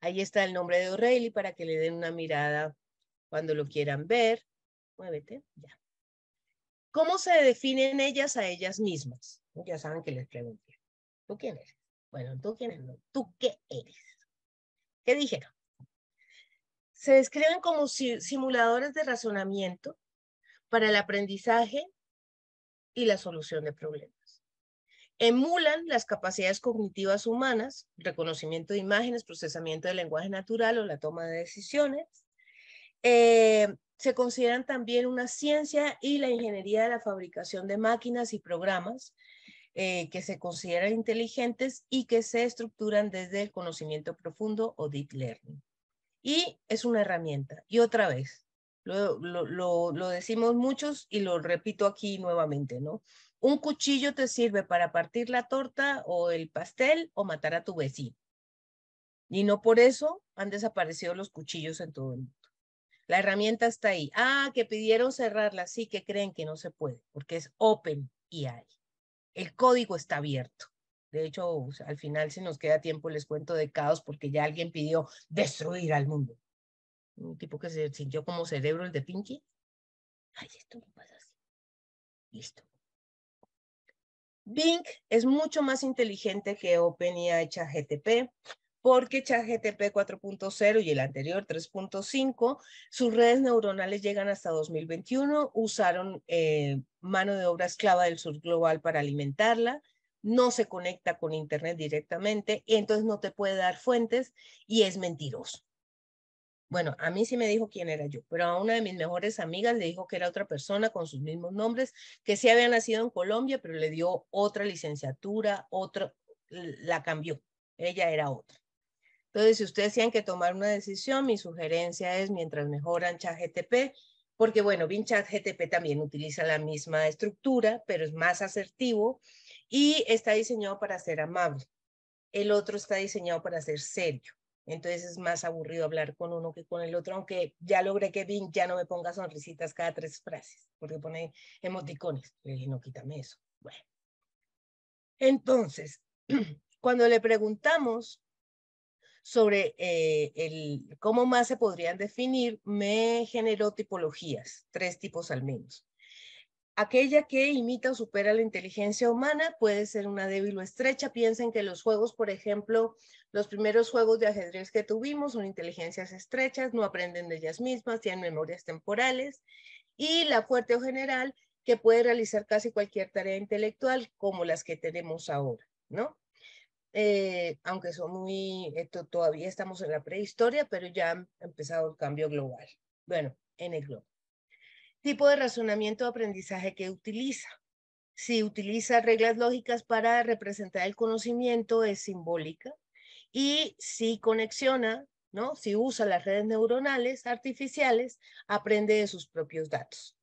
Ahí está el nombre de O'Reilly para que le den una mirada cuando lo quieran ver. Muévete, ya. ¿Cómo se definen ellas a ellas mismas? Ya saben que les pregunté. ¿Tú quién eres? Bueno, ¿tú quién eres? ¿Tú qué eres? ¿Qué dijeron? se describen como simuladores de razonamiento para el aprendizaje y la solución de problemas. Emulan las capacidades cognitivas humanas, reconocimiento de imágenes, procesamiento del lenguaje natural o la toma de decisiones. Eh, se consideran también una ciencia y la ingeniería de la fabricación de máquinas y programas eh, que se consideran inteligentes y que se estructuran desde el conocimiento profundo o deep learning. Y es una herramienta. Y otra vez, lo, decimos muchos y lo repito aquí nuevamente, ¿no? Un cuchillo te sirve para partir la torta o el pastel o matar a tu vecino. Y no por eso han desaparecido los cuchillos en todo el mundo. La herramienta está ahí. Ah, que pidieron cerrarla, sí que creen que no se puede, porque es open y hay. El código está abierto. De hecho, al final, si nos queda tiempo, les cuento de caos porque ya alguien pidió destruir al mundo. Un tipo que se sintió como cerebro el de Pinky. Ay, esto no pasa así. Listo. Bing es mucho más inteligente que OpenAI ChatGTP porque ChatGTP 4.0 y el anterior 3.5, sus redes neuronales llegan hasta 2021, usaron eh, mano de obra esclava del sur global para alimentarla, no se conecta con Internet directamente, y entonces no te puede dar fuentes y es mentiroso. Bueno, a mí sí me dijo quién era yo, pero a una de mis mejores amigas le dijo que era otra persona con sus mismos nombres, que sí había nacido en Colombia, pero le dio otra licenciatura, otra, la cambió. Ella era otra. Entonces, si ustedes tienen que tomar una decisión, mi sugerencia es mientras mejoran ChatGTP, porque bueno, BinChatGTP también utiliza la misma estructura, pero es más asertivo y está diseñado para ser amable. El otro está diseñado para ser serio. Entonces es más aburrido hablar con uno que con el otro, aunque ya logré que Bing ya no me ponga sonrisitas cada tres frases, porque pone emoticones. Le dije, no, quítame eso. Bueno. Entonces, cuando le preguntamos sobre eh, el, cómo más se podrían definir, me generó tipologías, tres tipos al menos. Aquella que imita o supera la inteligencia humana puede ser una débil o estrecha. Piensen que los juegos, por ejemplo, los primeros juegos de ajedrez que tuvimos son inteligencias estrechas, no aprenden de ellas mismas, tienen memorias temporales. Y la fuerte o general, que puede realizar casi cualquier tarea intelectual como las que tenemos ahora, ¿no? Eh, aunque son muy, esto, eh, todavía estamos en la prehistoria, pero ya ha empezado el cambio global. Bueno, en el globo tipo de razonamiento de aprendizaje que utiliza. Si utiliza reglas lógicas para representar el conocimiento, es simbólica. Y si conexiona, ¿no? si usa las redes neuronales artificiales, aprende de sus propios datos.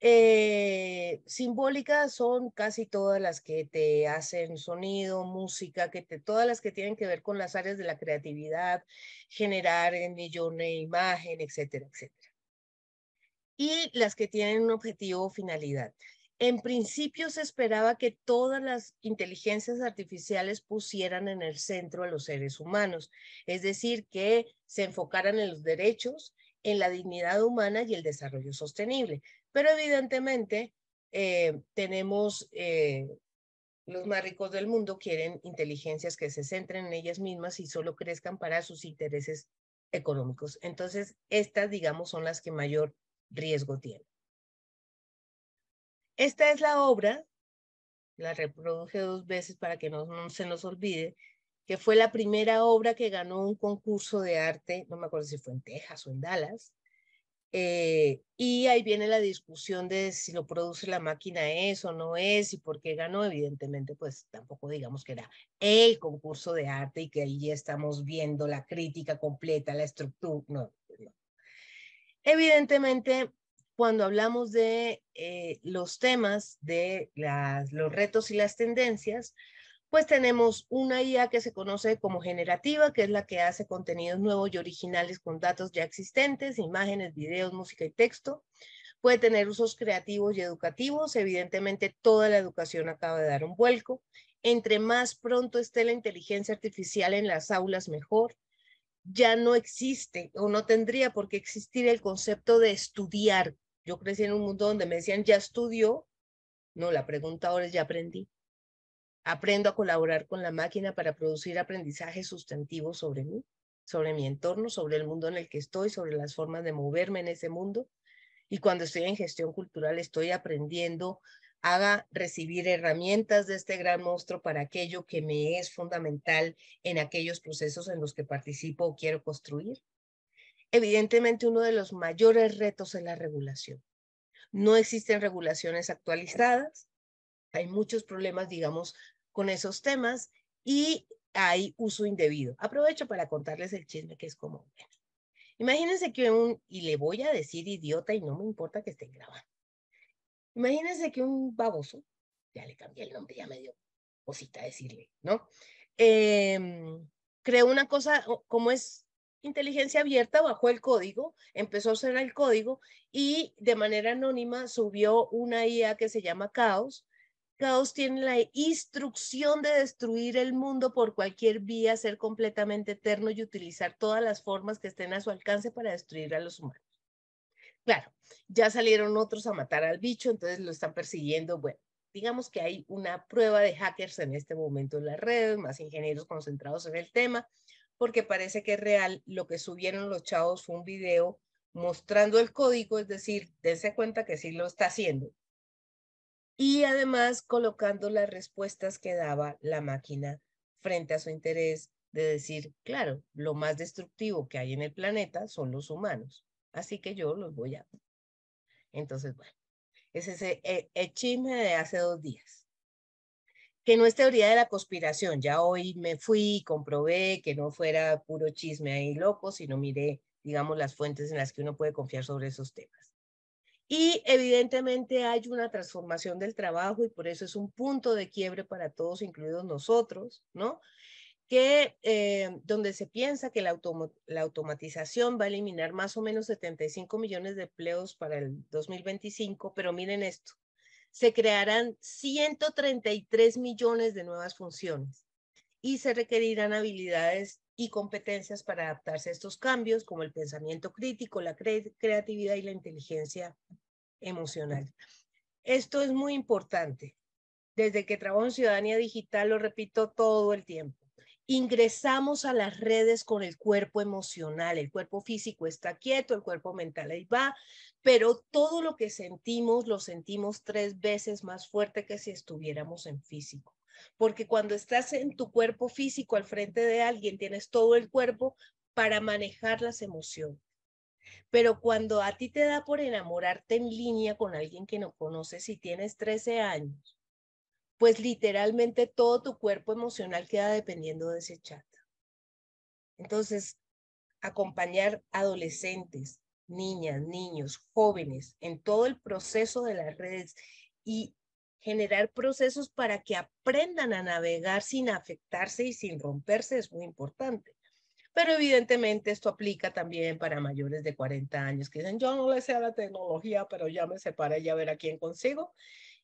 Eh, simbólicas son casi todas las que te hacen sonido, música, que todas las que tienen que ver con las áreas de la creatividad, generar en de imagen, etcétera, etcétera y las que tienen un objetivo o finalidad. En principio se esperaba que todas las inteligencias artificiales pusieran en el centro a los seres humanos, es decir, que se enfocaran en los derechos, en la dignidad humana y el desarrollo sostenible. Pero evidentemente eh, tenemos eh, los más ricos del mundo quieren inteligencias que se centren en ellas mismas y solo crezcan para sus intereses económicos. Entonces, estas, digamos, son las que mayor riesgo tiene. Esta es la obra, la reproduje dos veces para que no, se nos olvide, que fue la primera obra que ganó un concurso de arte, no me acuerdo si fue en Texas o en Dallas, eh, y ahí viene la discusión de si lo produce la máquina es o no es y por qué ganó. Evidentemente, pues tampoco digamos que era el concurso de arte y que ahí ya estamos viendo la crítica completa, la estructura. No, no. Evidentemente, cuando hablamos de eh, los temas, de los retos y las tendencias, pues tenemos una IA que se conoce como generativa, que es la que hace contenidos nuevos y originales con datos ya existentes, imágenes, videos, música y texto. Puede tener usos creativos y educativos. Evidentemente, toda la educación acaba de dar un vuelco. Entre más pronto esté la inteligencia artificial en las aulas, mejor ya no existe o no tendría por qué existir el concepto de estudiar. Yo crecí en un mundo donde me decían, ya estudió. No, la pregunta ahora es, ya aprendí. Aprendo a colaborar con la máquina para producir aprendizaje sustantivo sobre mí, sobre mi entorno, sobre el mundo en el que estoy, sobre las formas de moverme en ese mundo. Y cuando estoy en gestión cultural, estoy aprendiendo haga recibir herramientas de este gran monstruo para aquello que me es fundamental en aquellos procesos en los que participo o quiero construir. Evidentemente, uno de los mayores retos es la regulación. No existen regulaciones actualizadas, hay muchos problemas, digamos, con esos temas y hay uso indebido. Aprovecho para contarles el chisme que es común. Imagínense que un, y le voy a decir idiota y no me importa que estén grabando. Imagínense que un baboso, ya le cambié el nombre, ya me dio cosita decirle, ¿no? Em, creó una cosa como es inteligencia abierta, bajó el código, empezó a ser el código y de manera anónima subió una IA que se llama Caos. Caos tiene la instrucción de destruir el mundo por cualquier vía, ser completamente eterno y utilizar todas las formas que estén a su alcance para destruir a los humanos. Claro, ya salieron otros a matar al bicho, entonces lo están persiguiendo. Bueno, digamos que hay una prueba de hackers en este momento en las redes, más ingenieros concentrados en el tema, porque parece que es real. Lo que subieron los chavos fue un video mostrando el código, es decir, dense cuenta que sí lo está haciendo. Y además colocando las respuestas que daba la máquina frente a su interés de decir, claro, lo más destructivo que hay en el planeta son los humanos. Así que yo los voy a... Entonces, bueno, ese es eh, el, chisme de hace dos días que no es teoría de la conspiración. Ya hoy me fui y comprobé que no fuera puro chisme ahí loco, sino miré, digamos, las fuentes en las que uno puede confiar sobre esos temas. Y evidentemente hay una transformación del trabajo y por eso es un punto de quiebre para todos, incluidos nosotros, ¿no? que eh, donde se piensa que la, la, automatización va a eliminar más o menos 75 millones de empleos para el 2025, pero miren esto, se crearán 133 millones de nuevas funciones y se requerirán habilidades y competencias para adaptarse a estos cambios, como el pensamiento crítico, la creatividad y la inteligencia emocional. Esto es muy importante. Desde que trabajo en Ciudadanía Digital lo repito todo el tiempo ingresamos a las redes con el cuerpo emocional. El cuerpo físico está quieto, el cuerpo mental ahí va, pero todo lo que sentimos lo sentimos tres veces más fuerte que si estuviéramos en físico. Porque cuando estás en tu cuerpo físico al frente de alguien, tienes todo el cuerpo para manejar las emociones. Pero cuando a ti te da por enamorarte en línea con alguien que no conoces y tienes 13 años, pues literalmente todo tu cuerpo emocional queda dependiendo de ese chat. Entonces, acompañar adolescentes, niñas, niños, jóvenes en todo el proceso de las redes y generar procesos para que aprendan a navegar sin afectarse y sin romperse es muy importante. Pero evidentemente esto aplica también para mayores de 40 años que dicen, yo no le sé a la tecnología, pero ya me separé, y ya ver a quién consigo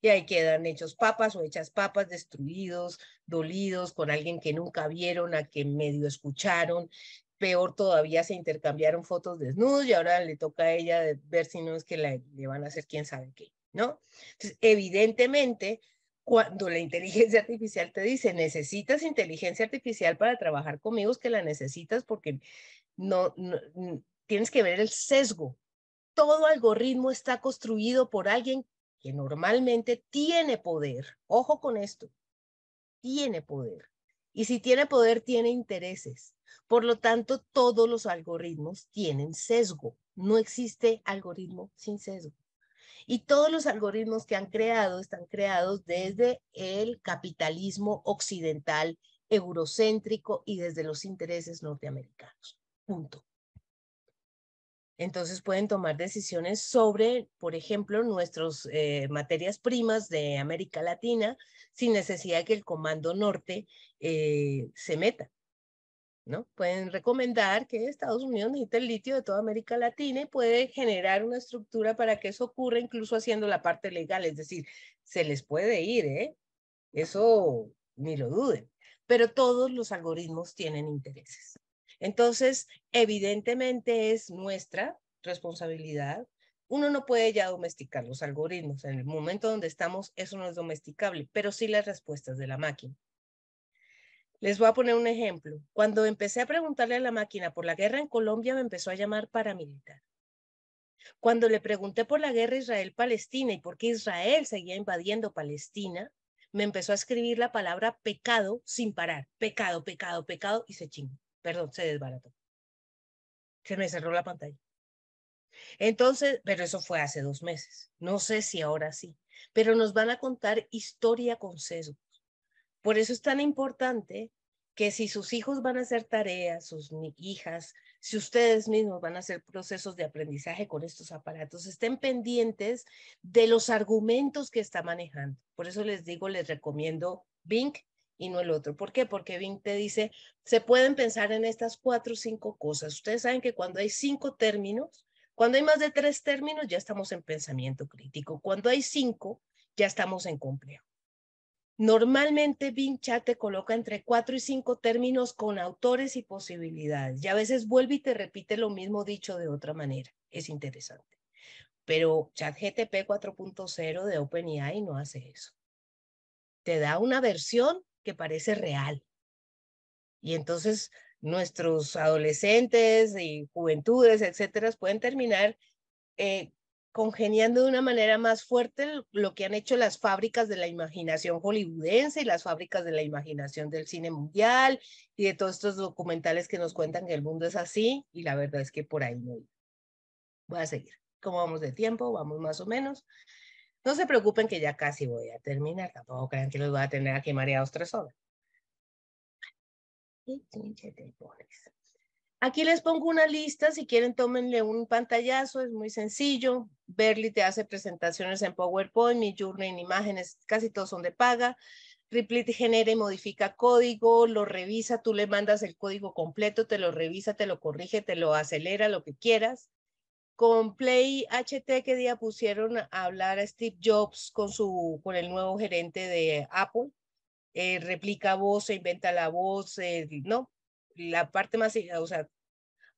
y ahí quedan hechos papas o hechas papas, destruidos, dolidos, con alguien que nunca vieron, a que medio escucharon. Peor todavía se intercambiaron fotos desnudos y ahora le toca a ella ver si no es que la, le van a hacer quién sabe qué, ¿no? Entonces, evidentemente, cuando la inteligencia artificial te dice, necesitas inteligencia artificial para trabajar conmigo, es que la necesitas porque no, no, tienes que ver el sesgo. Todo algoritmo está construido por alguien que normalmente tiene poder, ojo con esto, tiene poder. Y si tiene poder, tiene intereses. Por lo tanto, todos los algoritmos tienen sesgo. No existe algoritmo sin sesgo. Y todos los algoritmos que han creado están creados desde el capitalismo occidental, eurocéntrico y desde los intereses norteamericanos. Punto. Entonces pueden tomar decisiones sobre, por ejemplo, nuestras eh, materias primas de América Latina sin necesidad de que el Comando Norte eh, se meta. Pueden recomendar que Estados Unidos necesite el litio de toda América Latina y puede generar una estructura para que eso ocurra, incluso haciendo la parte legal. Es decir, se les puede ir, ¿eh? Eso ni lo duden. Pero todos los algoritmos tienen intereses. Entonces, evidentemente es nuestra responsabilidad. Uno no puede ya domesticar los algoritmos. En el momento donde estamos, eso no es domesticable, pero sí las respuestas de la máquina. Les voy a poner un ejemplo. Cuando empecé a preguntarle a la máquina por la guerra en Colombia, me empezó a llamar paramilitar. Cuando le pregunté por la guerra Israel-Palestina y por qué Israel seguía invadiendo Palestina, me empezó a escribir la palabra pecado sin parar. Pecado, pecado, pecado y se chingó perdón, se desbarató. Se me cerró la pantalla. Entonces, pero eso fue hace dos meses. No sé si ahora sí, pero nos van a contar historia con sesgos. Por eso es tan importante que si sus hijos van a hacer tareas, sus hijas, si ustedes mismos van a hacer procesos de aprendizaje con estos aparatos, estén pendientes de los argumentos que está manejando. Por eso les digo, les recomiendo Bing y no el otro. ¿Por qué? Porque Bing te dice, se pueden pensar en estas cuatro o cinco cosas. Ustedes saben que cuando hay cinco términos, cuando hay más de tres términos, ya estamos en pensamiento crítico. Cuando hay cinco, ya estamos en complejo. Normalmente Bing Chat te coloca entre cuatro y cinco términos con autores y posibilidades. Y a veces vuelve y te repite lo mismo dicho de otra manera. Es interesante. Pero ChatGTP 4.0 de OpenAI no hace eso. Te da una versión que parece real. Y entonces nuestros adolescentes y juventudes, etcétera, pueden terminar eh, congeniando de una manera más fuerte lo que han hecho las fábricas de la imaginación hollywoodense y las fábricas de la imaginación del cine mundial y de todos estos documentales que nos cuentan que el mundo es así y la verdad es que por ahí no. Voy a seguir. ¿Cómo vamos de tiempo? Vamos más o menos. No se preocupen que ya casi voy a terminar, tampoco crean que los voy a tener aquí mareados tres horas. Aquí les pongo una lista, si quieren tómenle un pantallazo, es muy sencillo. Berli te hace presentaciones en PowerPoint, mi journey en imágenes, casi todos son de paga. Replit genera y modifica código, lo revisa, tú le mandas el código completo, te lo revisa, te lo corrige, te lo acelera, lo que quieras. Con Play HT, que día pusieron a hablar a Steve Jobs con, su, con el nuevo gerente de Apple. Eh, replica voz, se inventa la voz, no, la parte más, eh, o sea,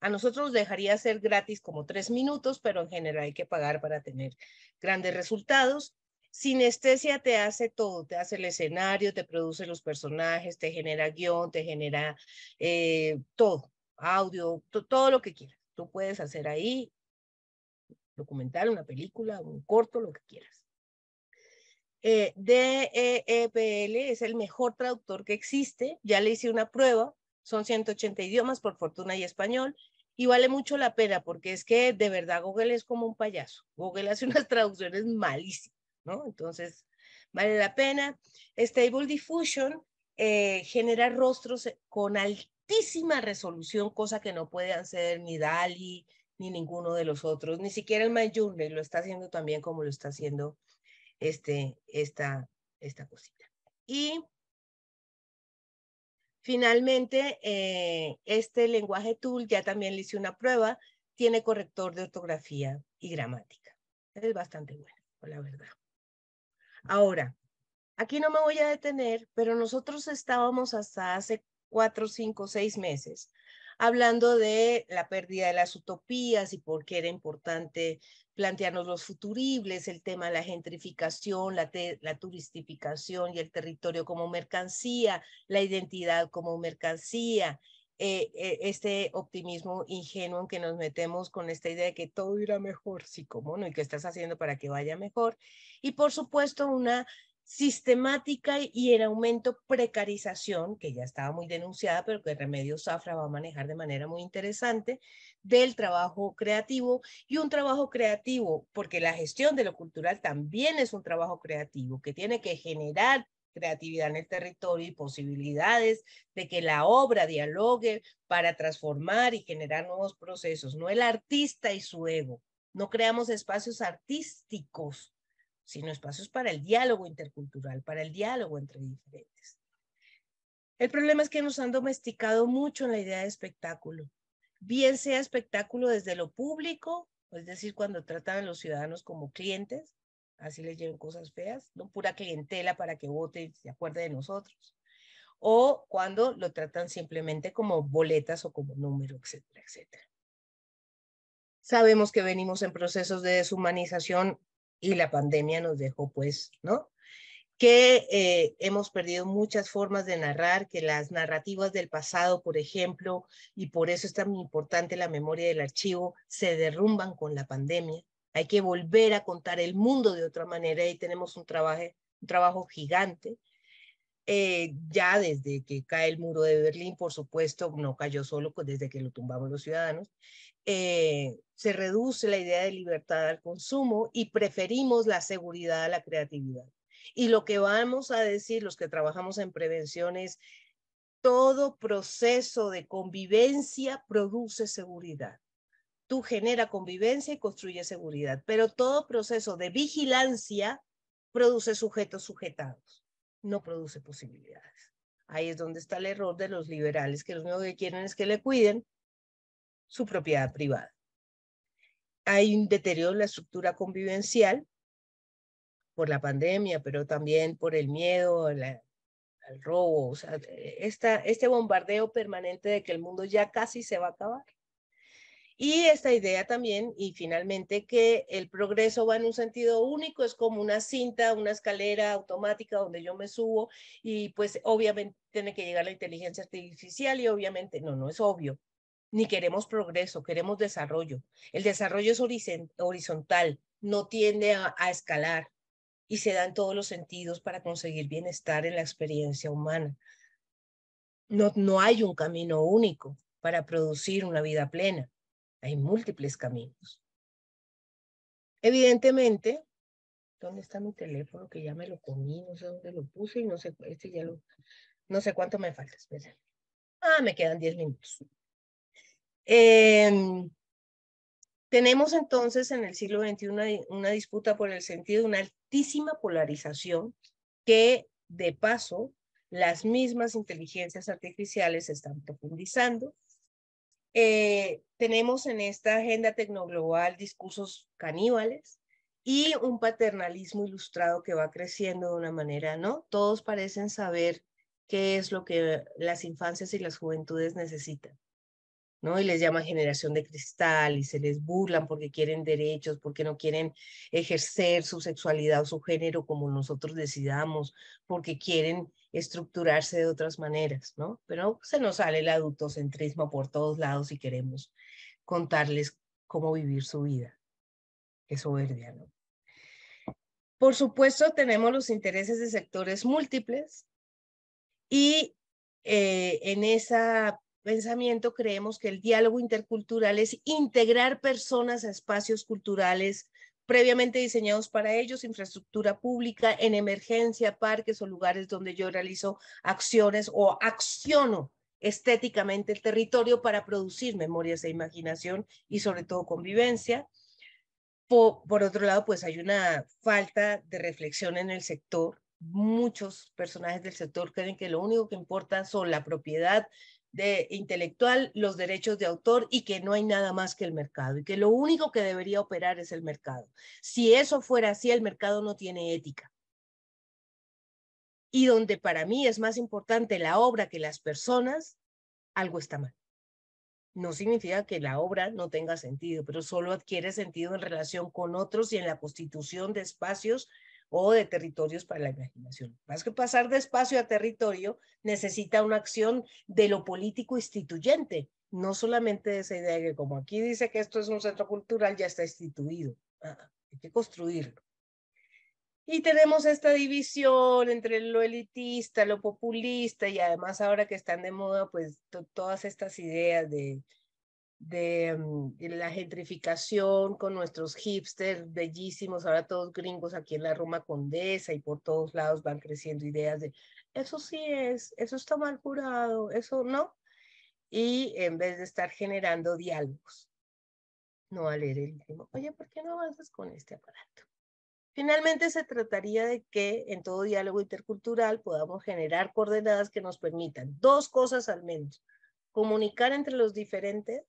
a nosotros dejaría ser gratis como tres minutos, pero en general hay que pagar para tener grandes resultados. Sinestesia te hace todo, te hace el escenario, te produce los personajes, te genera guión, te genera eh, todo, audio, todo lo que quieras. Tú puedes hacer ahí documental, una película, un corto, lo que quieras. Eh, DEEPL es el mejor traductor que existe, ya le hice una prueba, son 180 idiomas por fortuna y español, y vale mucho la pena porque es que de verdad Google es como un payaso, Google hace unas traducciones malísimas, ¿no? Entonces, vale la pena. Stable Diffusion eh, genera rostros con altísima resolución, cosa que no puede hacer ni DALI, ni ninguno de los otros, ni siquiera el Mayunle lo está haciendo también como lo está haciendo este, esta, esta cosita. Y finalmente, eh, este lenguaje tool ya también le hice una prueba, tiene corrector de ortografía y gramática. Es bastante bueno, la verdad. Ahora, aquí no me voy a detener, pero nosotros estábamos hasta hace cuatro, cinco, seis meses hablando de la pérdida de las utopías y por qué era importante plantearnos los futuribles, el tema de la gentrificación, la, turistificación y el territorio como mercancía, la identidad como mercancía, eh, eh, este optimismo ingenuo en que nos metemos con esta idea de que todo irá mejor, sí, cómo no, y qué estás haciendo para que vaya mejor. Y por supuesto, una sistemática y en aumento precarización, que ya estaba muy denunciada, pero que Remedio Zafra va a manejar de manera muy interesante, del trabajo creativo y un trabajo creativo, porque la gestión de lo cultural también es un trabajo creativo, que tiene que generar creatividad en el territorio y posibilidades de que la obra dialogue para transformar y generar nuevos procesos, no el artista y su ego. No creamos espacios artísticos sino espacios para el diálogo intercultural, para el diálogo entre diferentes. El problema es que nos han domesticado mucho en la idea de espectáculo, bien sea espectáculo desde lo público, es decir, cuando tratan a los ciudadanos como clientes, así les lleven cosas feas, no pura clientela para que vote y se acuerde de nosotros, o cuando lo tratan simplemente como boletas o como número, etcétera, etcétera. Sabemos que venimos en procesos de deshumanización y la pandemia nos dejó pues, ¿no? que eh, hemos perdido muchas formas de narrar, que las narrativas del pasado, por ejemplo, y por eso es tan importante la memoria del archivo, se derrumban con la pandemia. Hay que volver a contar el mundo de otra manera y tenemos un trabajo, un trabajo gigante. Eh, ya desde que cae el muro de Berlín, por supuesto, no cayó solo pues, desde que lo tumbamos los ciudadanos, eh, se reduce la idea de libertad al consumo y preferimos la seguridad a la creatividad. Y lo que vamos a decir los que trabajamos en prevención es, todo proceso de convivencia produce seguridad. Tú genera convivencia y construye seguridad, pero todo proceso de vigilancia produce sujetos sujetados no produce posibilidades. Ahí es donde está el error de los liberales, que lo único que quieren es que le cuiden su propiedad privada. Hay un deterioro de la estructura convivencial por la pandemia, pero también por el miedo, la, al robo, o sea, este bombardeo permanente de que el mundo ya casi se va a acabar. Y esta idea también, y finalmente, que el progreso va en un sentido único, es como una cinta, una escalera automática donde yo me subo y pues obviamente tiene que llegar la inteligencia artificial y obviamente, no, no es obvio, ni queremos progreso, queremos desarrollo. El desarrollo es horizontal, no tiende a, escalar y se dan todos los sentidos para conseguir bienestar en la experiencia humana. No, no hay un camino único para producir una vida plena. Hay múltiples caminos. Evidentemente, ¿dónde está mi teléfono? Que ya me lo comí, no sé dónde lo puse y no sé, este ya lo, no sé cuánto me falta, espera. Ah, me quedan 10 minutos. Em, tenemos entonces en el siglo XXI una disputa por el sentido de una altísima polarización que, de paso, las mismas inteligencias artificiales están profundizando eh, tenemos en esta agenda tecnoglobal discursos caníbales y un paternalismo ilustrado que va creciendo de una manera, ¿no? Todos parecen saber qué es lo que las infancias y las juventudes necesitan. ¿no? Y les llama generación de cristal y se les burlan porque quieren derechos, porque no quieren ejercer su sexualidad o su género como nosotros decidamos, porque quieren estructurarse de otras maneras, ¿no? Pero se nos sale el adultocentrismo por todos lados y queremos contarles cómo vivir su vida. Es soberbia, ¿no? Por supuesto, tenemos los intereses de sectores múltiples y eh, en esa pensamiento creemos que el diálogo intercultural es integrar personas a espacios culturales previamente diseñados para ellos, infraestructura pública, en emergencia, parques o lugares donde yo realizo acciones o acciono estéticamente el territorio para producir memorias e imaginación y sobre todo convivencia. Por, otro lado, pues hay una falta de reflexión en el sector. Muchos personajes del sector creen que lo único que importa son la propiedad, de intelectual, los derechos de autor y que no hay nada más que el mercado y que lo único que debería operar es el mercado. Si eso fuera así, el mercado no tiene ética. Y donde para mí es más importante la obra que las personas, algo está mal. No significa que la obra no tenga sentido, pero solo adquiere sentido en relación con otros y en la constitución de espacios o de territorios para la imaginación. Más que pasar de espacio a territorio, necesita una acción de lo político instituyente, no solamente de esa idea de que como aquí dice que esto es un centro cultural, ya está instituido. Ah, hay que construirlo. Y tenemos esta división entre lo elitista, lo populista y además ahora que están de moda, pues todas estas ideas de de, mm, la gentrificación con nuestros hipsters bellísimos, ahora todos gringos aquí en la Roma Condesa y por todos lados van creciendo ideas de eso sí es, eso está mal curado, eso no. Y en vez de estar generando diálogos, no a leer el último, oye, ¿por qué no avanzas con este aparato? Finalmente se trataría de que en todo diálogo intercultural podamos generar coordenadas que nos permitan dos cosas al menos, comunicar entre los diferentes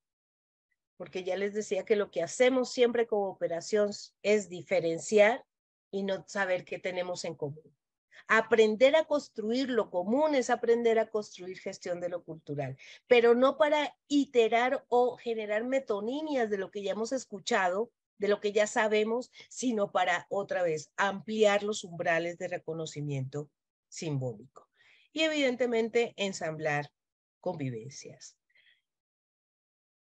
porque ya les decía que lo que hacemos siempre como operación es diferenciar y no saber qué tenemos en común. Aprender a construir lo común es aprender a construir gestión de lo cultural, pero no para iterar o generar metonimias de lo que ya hemos escuchado, de lo que ya sabemos, sino para otra vez ampliar los umbrales de reconocimiento simbólico. Y evidentemente ensamblar convivencias.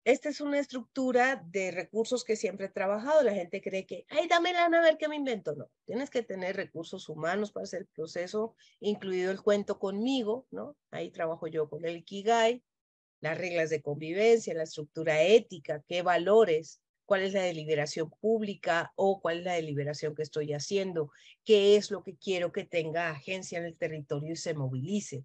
Esta es una estructura de recursos que siempre he trabajado. La gente cree que, ay, dame a ver qué me invento. No, tienes que tener recursos humanos para hacer el proceso, incluido el cuento conmigo, ¿no? Ahí trabajo yo con el Ikigai, las reglas de convivencia, la estructura ética, qué valores, cuál es la deliberación pública o cuál es la deliberación que estoy haciendo, qué es lo que quiero que tenga agencia en el territorio y se movilice,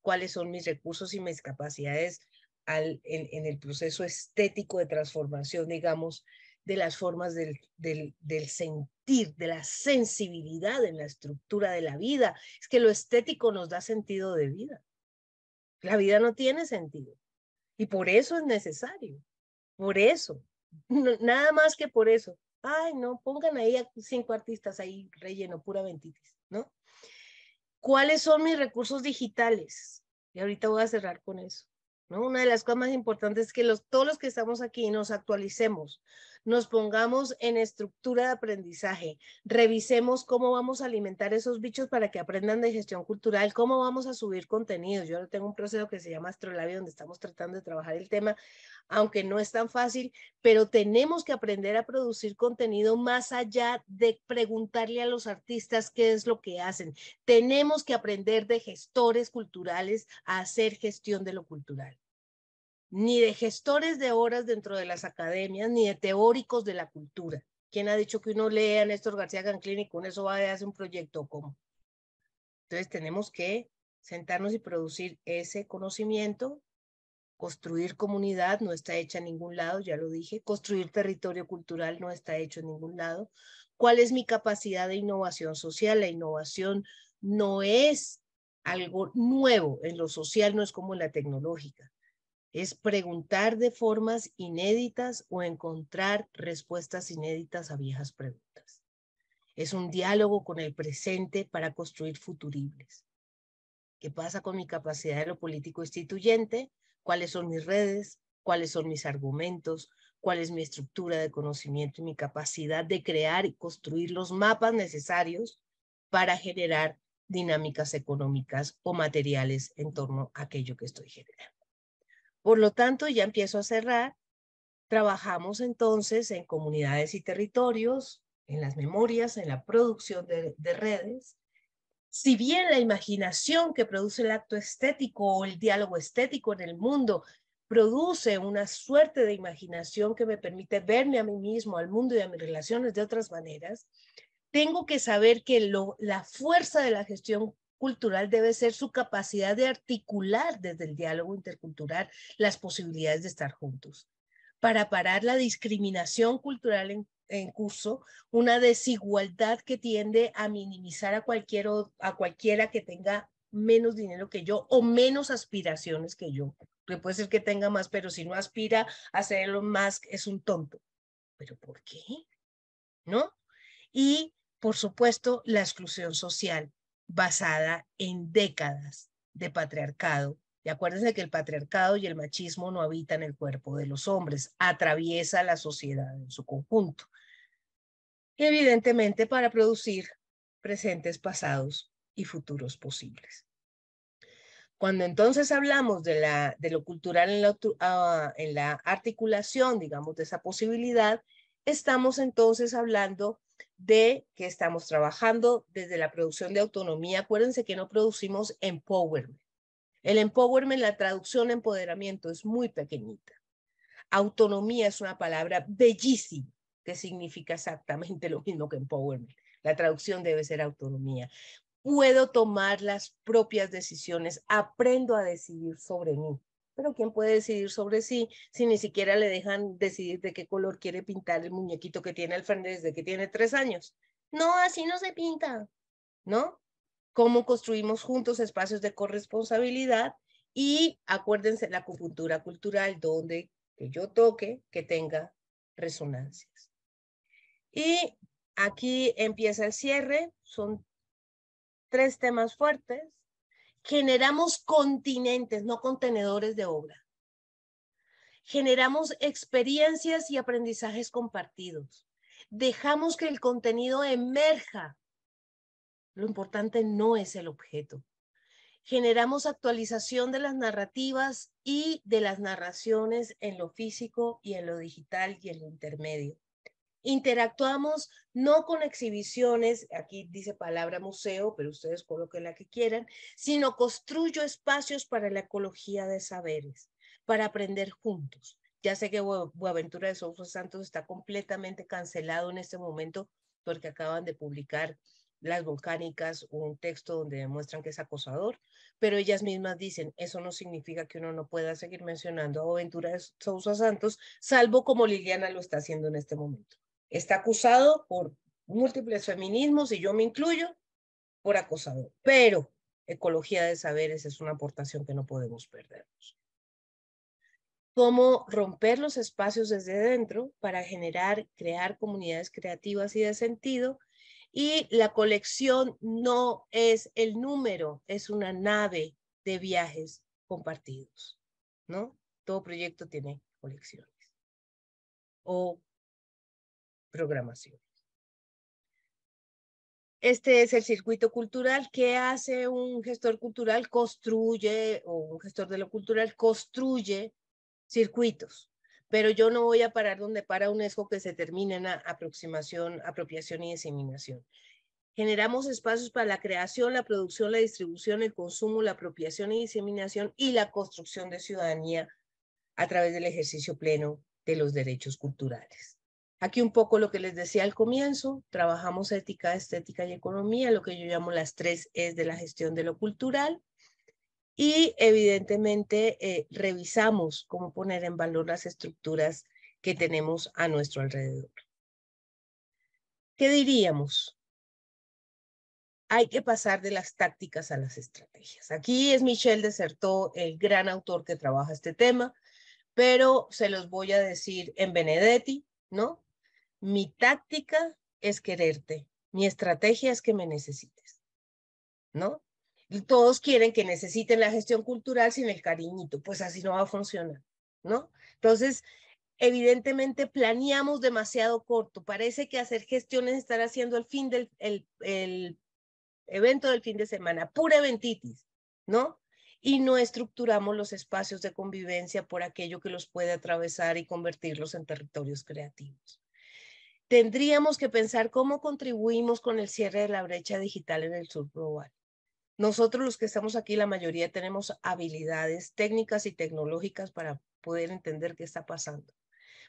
cuáles son mis recursos y mis capacidades en, el proceso estético de transformación, digamos, de las formas del, del, sentir, de la sensibilidad en la estructura de la vida. Es que lo estético nos da sentido de vida. La vida no tiene sentido. Y por eso es necesario. Por eso. nada más que por eso. Ay, no, pongan ahí a cinco artistas ahí relleno, pura ventitis, ¿no? ¿Cuáles son mis recursos digitales? Y ahorita voy a cerrar con eso. Una de las cosas más importantes es que los, todos los que estamos aquí nos actualicemos, nos pongamos en estructura de aprendizaje, revisemos cómo vamos a alimentar esos bichos para que aprendan de gestión cultural, cómo vamos a subir contenidos. Yo tengo un proceso que se llama Astrolabio, donde estamos tratando de trabajar el tema, aunque no es tan fácil, pero tenemos que aprender a producir contenido más allá de preguntarle a los artistas qué es lo que hacen. Tenemos que aprender de gestores culturales a hacer gestión de lo cultural ni de gestores de horas dentro de las academias, ni de teóricos de la cultura. ¿Quién ha dicho que uno lea a Néstor García Ganclín y con eso va a hacer un proyecto o cómo? Entonces tenemos que sentarnos y producir ese conocimiento, construir comunidad, no está hecha en ningún lado, ya lo dije, construir territorio cultural no está hecho en ningún lado. ¿Cuál es mi capacidad de innovación social? La innovación no es algo nuevo en lo social, no es como en la tecnológica es preguntar de formas inéditas o encontrar respuestas inéditas a viejas preguntas. Es un diálogo con el presente para construir futuribles. ¿Qué pasa con mi capacidad de lo político instituyente? ¿Cuáles son mis redes? ¿Cuáles son mis argumentos? ¿Cuál es mi estructura de conocimiento y mi capacidad de crear y construir los mapas necesarios para generar dinámicas económicas o materiales en torno a aquello que estoy generando? Por lo tanto, ya empiezo a cerrar. Trabajamos entonces en comunidades y territorios, en las memorias, en la producción de, redes. Si bien la imaginación que produce el acto estético o el diálogo estético en el mundo produce una suerte de imaginación que me permite verme a mí mismo, al mundo y a mis relaciones de otras maneras, tengo que saber que la fuerza de la gestión cultural debe ser su capacidad de articular desde el diálogo intercultural las posibilidades de estar juntos. Para parar la discriminación cultural en, curso, una desigualdad que tiende a minimizar a, cualquiera que tenga menos dinero que yo o menos aspiraciones que yo. puede ser que tenga más, pero si no aspira a hacerlo más, es un tonto. ¿Pero por qué? ¿No? Y, por supuesto, la exclusión social, basada en décadas de patriarcado. Y acuérdense que el patriarcado y el machismo no habitan el cuerpo de los hombres, atraviesa la sociedad en su conjunto. evidentemente para producir presentes, pasados y futuros posibles. Cuando entonces hablamos de, la, de lo cultural en la, ah, en la articulación, digamos, de esa posibilidad, estamos entonces hablando de que estamos trabajando desde la producción de autonomía. Acuérdense que no producimos empowerment. El empowerment, la traducción empoderamiento es muy pequeñita. Autonomía es una palabra bellísima que significa exactamente lo mismo que empowerment. La traducción debe ser autonomía. Puedo tomar las propias decisiones, aprendo a decidir sobre mí pero ¿quién puede decidir sobre sí si ni siquiera le dejan decidir de qué color quiere pintar el muñequito que tiene al frente desde que tiene tres años? No, así no se pinta, ¿no? Cómo construimos juntos espacios de corresponsabilidad y acuérdense la acupuntura cultural donde que yo toque que tenga resonancias. Y aquí empieza el cierre, son tres temas fuertes, generamos continentes, no contenedores de obra. Generamos experiencias y aprendizajes compartidos. Dejamos que el contenido emerja. Lo importante no es el objeto. Generamos actualización de las narrativas y de las narraciones en lo físico y en lo digital y en lo intermedio interactuamos no con exhibiciones, aquí dice palabra museo, pero ustedes coloquen la que quieran, sino construyo espacios para la ecología de saberes, para aprender juntos. Ya sé que Buaventura de Sousa Santos está completamente cancelado en este momento porque acaban de publicar Las Volcánicas, un texto donde demuestran que es acosador, pero ellas mismas dicen, eso no significa que uno no pueda seguir mencionando a Buenaventura de Sousa Santos, salvo como Liliana lo está haciendo en este momento. Está acusado por múltiples feminismos y yo me incluyo por acosador. Pero ecología de saberes es una aportación que no podemos perdernos. Cómo romper los espacios desde dentro para generar, crear comunidades creativas y de sentido. Y la colección no es el número, es una nave de viajes compartidos, ¿no? Todo proyecto tiene colecciones o programación. Este es el circuito cultural. ¿Qué hace un gestor cultural? Construye, o un gestor de lo cultural construye circuitos. Pero yo no voy a parar donde para UNESCO que se termina en aproximación, apropiación y diseminación. Generamos espacios para la creación, la producción, la distribución, el consumo, la apropiación y diseminación y la construcción de ciudadanía a través del ejercicio pleno de los derechos culturales. Aquí un poco lo que les decía al comienzo, trabajamos ética, estética y economía, lo que yo llamo las tres es de la gestión de lo cultural y evidentemente eh, revisamos cómo poner en valor las estructuras que tenemos a nuestro alrededor. ¿Qué diríamos? Hay que pasar de las tácticas a las estrategias. Aquí es Michel Desertó, el gran autor que trabaja este tema, pero se los voy a decir en Benedetti, ¿no? Mi táctica es quererte, mi estrategia es que me necesites, ¿no? Y todos quieren que necesiten la gestión cultural sin el cariñito, pues así no va a funcionar, ¿no? Entonces, evidentemente planeamos demasiado corto. Parece que hacer gestiones estar haciendo el fin del el evento del fin de semana, pura eventitis, ¿no? Y no estructuramos los espacios de convivencia por aquello que los puede atravesar y convertirlos en territorios creativos tendríamos que pensar cómo contribuimos con el cierre de la brecha digital en el sur global. Nosotros los que estamos aquí, la mayoría tenemos habilidades técnicas y tecnológicas para poder entender qué está pasando.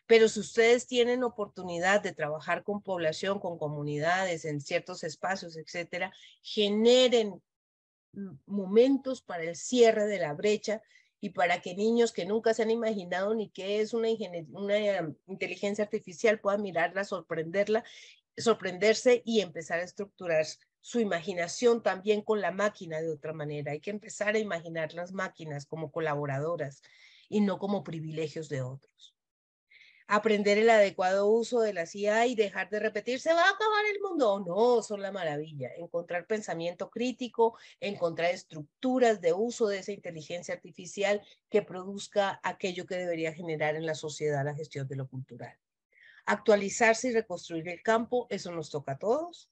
Pero si ustedes tienen oportunidad de trabajar con población, con comunidades, en ciertos espacios, etcétera, generen mm, momentos para el cierre de la brecha y para que niños que nunca se han imaginado ni qué es una, inteligencia artificial puedan mirarla, sorprenderla, sorprenderse y empezar a estructurar su imaginación también con la máquina de otra manera. Hay que empezar a imaginar las máquinas como colaboradoras y no como privilegios de otros aprender el adecuado uso de la CIA y dejar de repetirse, se va a acabar el mundo. No, son la maravilla. Encontrar pensamiento crítico, encontrar estructuras de uso de esa inteligencia artificial que produzca aquello que debería generar en la sociedad la gestión de lo cultural. Actualizarse y reconstruir el campo, eso nos toca a todos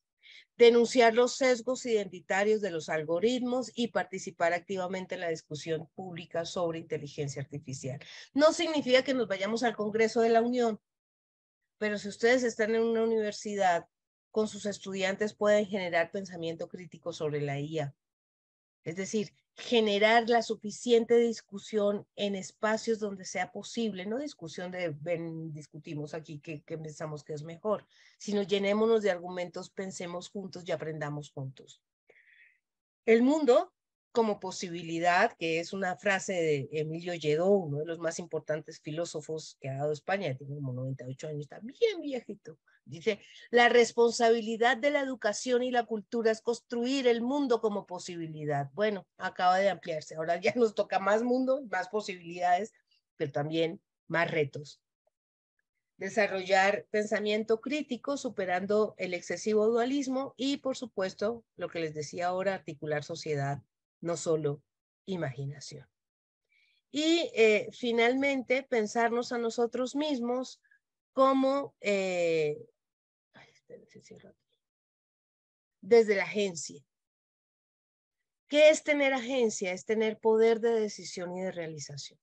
denunciar los sesgos identitarios de los algoritmos y participar activamente en la discusión pública sobre inteligencia artificial. No significa que nos vayamos al Congreso de la Unión, pero si ustedes están en una universidad con sus estudiantes pueden generar pensamiento crítico sobre la IA. Es decir, generar la suficiente discusión en espacios donde sea posible, no discusión de ven, discutimos aquí que, pensamos que es mejor, sino llenémonos de argumentos, pensemos juntos y aprendamos juntos. El mundo como posibilidad, que es una frase de Emilio Lledó, uno de los más importantes filósofos que ha dado España, tiene como 98 años, está bien viejito. Dice, la responsabilidad de la educación y la cultura es construir el mundo como posibilidad. Bueno, acaba de ampliarse. Ahora ya nos toca más mundo, más posibilidades, pero también más retos. Desarrollar pensamiento crítico, superando el excesivo dualismo y, por supuesto, lo que les decía ahora, articular sociedad, no solo imaginación. Y eh, finalmente, pensarnos a nosotros mismos como eh, este, Desde la agencia. ¿Qué es tener agencia? Es tener poder de decisión y de realización.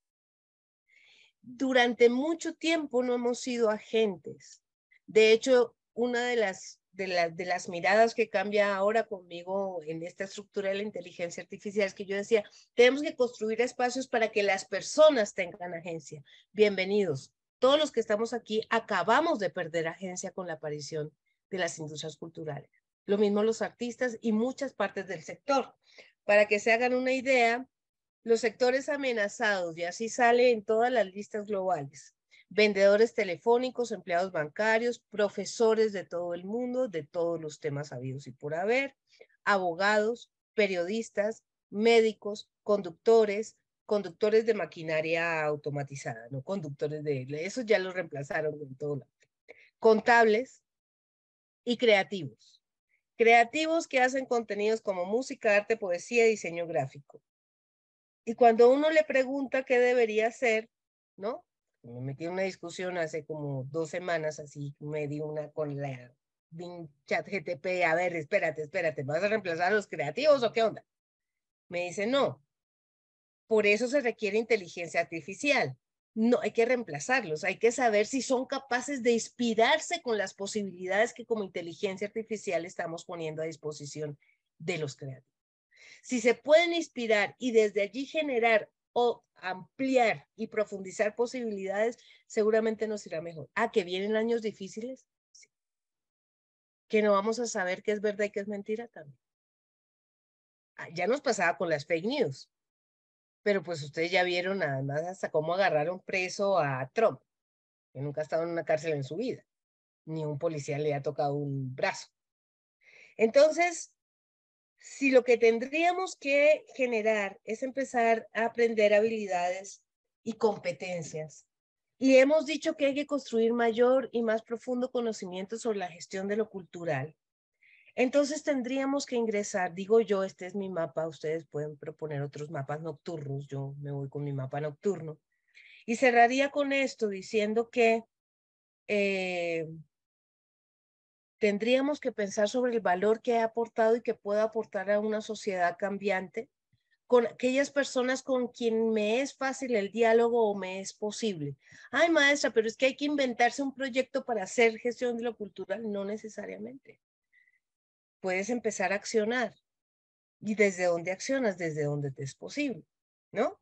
Durante mucho tiempo no hemos sido agentes. De hecho, una de las, de las miradas que cambia ahora conmigo en esta estructura de la inteligencia artificial es que yo decía, tenemos que construir espacios para que las personas tengan agencia. Bienvenidos. Todos los que estamos aquí acabamos de perder agencia con la aparición de las industrias culturales. Lo mismo los artistas y muchas partes del sector. Para que se hagan una idea, los sectores amenazados, y así sale en todas las listas globales, vendedores telefónicos, empleados bancarios, profesores de todo el mundo, de todos los temas habidos y por haber, abogados, periodistas, médicos, conductores, conductores de maquinaria automatizada, no conductores de eso ya los reemplazaron en todo lado. Contables, y creativos. Creativos que hacen contenidos como música, arte, poesía, diseño gráfico. Y cuando uno le pregunta qué debería hacer, ¿no? Me metí en una discusión hace como dos semanas, así me di una con la chat GTP, a ver, espérate, espérate, ¿vas a reemplazar a los creativos o qué onda? Me dice, no, por eso se requiere inteligencia artificial, no hay que reemplazarlos, hay que saber si son capaces de inspirarse con las posibilidades que como inteligencia artificial estamos poniendo a disposición de los creativos. Si se pueden inspirar y desde allí generar o ampliar y profundizar posibilidades, seguramente nos irá mejor. Ah, que vienen años difíciles, sí. que no vamos a saber qué es verdad y qué es mentira también. Ah, ya nos pasaba con las fake news pero pues ustedes ya vieron además hasta cómo agarraron preso a Trump, que nunca ha estado en una cárcel en su vida, ni un policía le ha tocado un brazo. Entonces, si lo que tendríamos que generar es empezar a aprender habilidades y competencias, y hemos dicho que hay que construir mayor y más profundo conocimiento sobre la gestión de lo cultural, entonces tendríamos que ingresar, digo yo, este es mi mapa, ustedes pueden proponer otros mapas nocturnos, yo me voy con mi mapa nocturno. Y cerraría con esto diciendo que eh, tendríamos que pensar sobre el valor que ha aportado y que pueda aportar a una sociedad cambiante con aquellas personas con quien me es fácil el diálogo o me es posible. Ay, maestra, pero es que hay que inventarse un proyecto para hacer gestión de lo cultural, no necesariamente puedes empezar a accionar. ¿Y desde dónde accionas? Desde dónde te es posible, ¿no?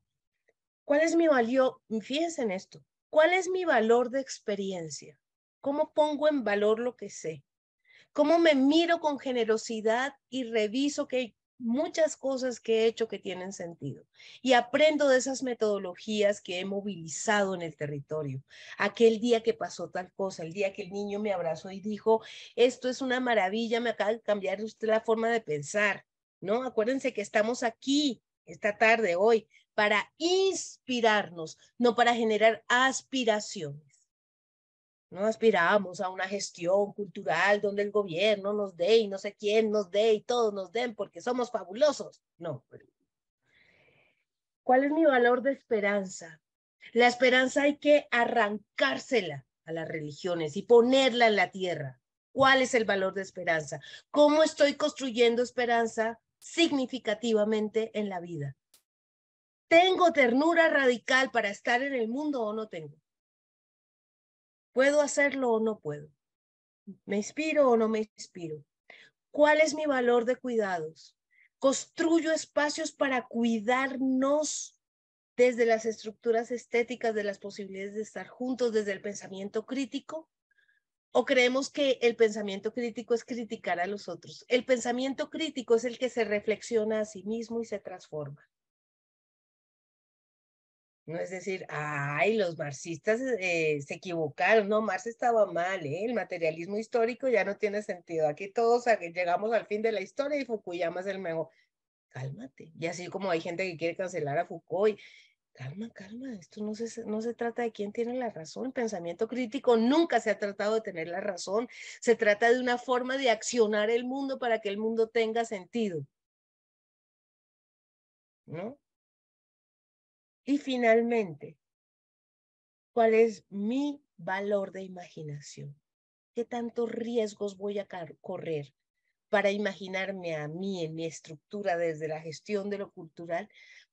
¿Cuál es mi valor? Fíjense en esto. ¿Cuál es mi valor de experiencia? ¿Cómo pongo en valor lo que sé? ¿Cómo me miro con generosidad y reviso que muchas cosas que he hecho que tienen sentido y aprendo de esas metodologías que he movilizado en el territorio. Aquel día que pasó tal cosa, el día que el niño me abrazó y dijo, esto es una maravilla, me acaba de cambiar usted la forma de pensar, ¿no? Acuérdense que estamos aquí esta tarde, hoy, para inspirarnos, no para generar aspiración no aspiramos a una gestión cultural donde el gobierno nos dé y no sé quién nos dé y todos nos den porque somos fabulosos. No. ¿Cuál es mi valor de esperanza? La esperanza hay que arrancársela a las religiones y ponerla en la tierra. ¿Cuál es el valor de esperanza? ¿Cómo estoy construyendo esperanza significativamente en la vida? ¿Tengo ternura radical para estar en el mundo o no tengo? ¿Puedo hacerlo o no puedo? ¿Me inspiro o no me inspiro? ¿Cuál es mi valor de cuidados? ¿Construyo espacios para cuidarnos desde las estructuras estéticas, de las posibilidades de estar juntos, desde el pensamiento crítico? ¿O creemos que el pensamiento crítico es criticar a los otros? El pensamiento crítico es el que se reflexiona a sí mismo y se transforma. No es decir, ay, los marxistas eh, se equivocaron, no, Marx estaba mal, ¿eh? el materialismo histórico ya no tiene sentido. Aquí todos llegamos al fin de la historia y Fukuyama es el mejor. Cálmate. Y así como hay gente que quiere cancelar a Foucault, calma, calma, esto no se, no se trata de quién tiene la razón. El pensamiento crítico nunca se ha tratado de tener la razón. Se trata de una forma de accionar el mundo para que el mundo tenga sentido. ¿No? Y finalmente, ¿cuál es mi valor de imaginación? ¿Qué tantos riesgos voy a correr para imaginarme a mí en mi estructura desde la gestión de lo cultural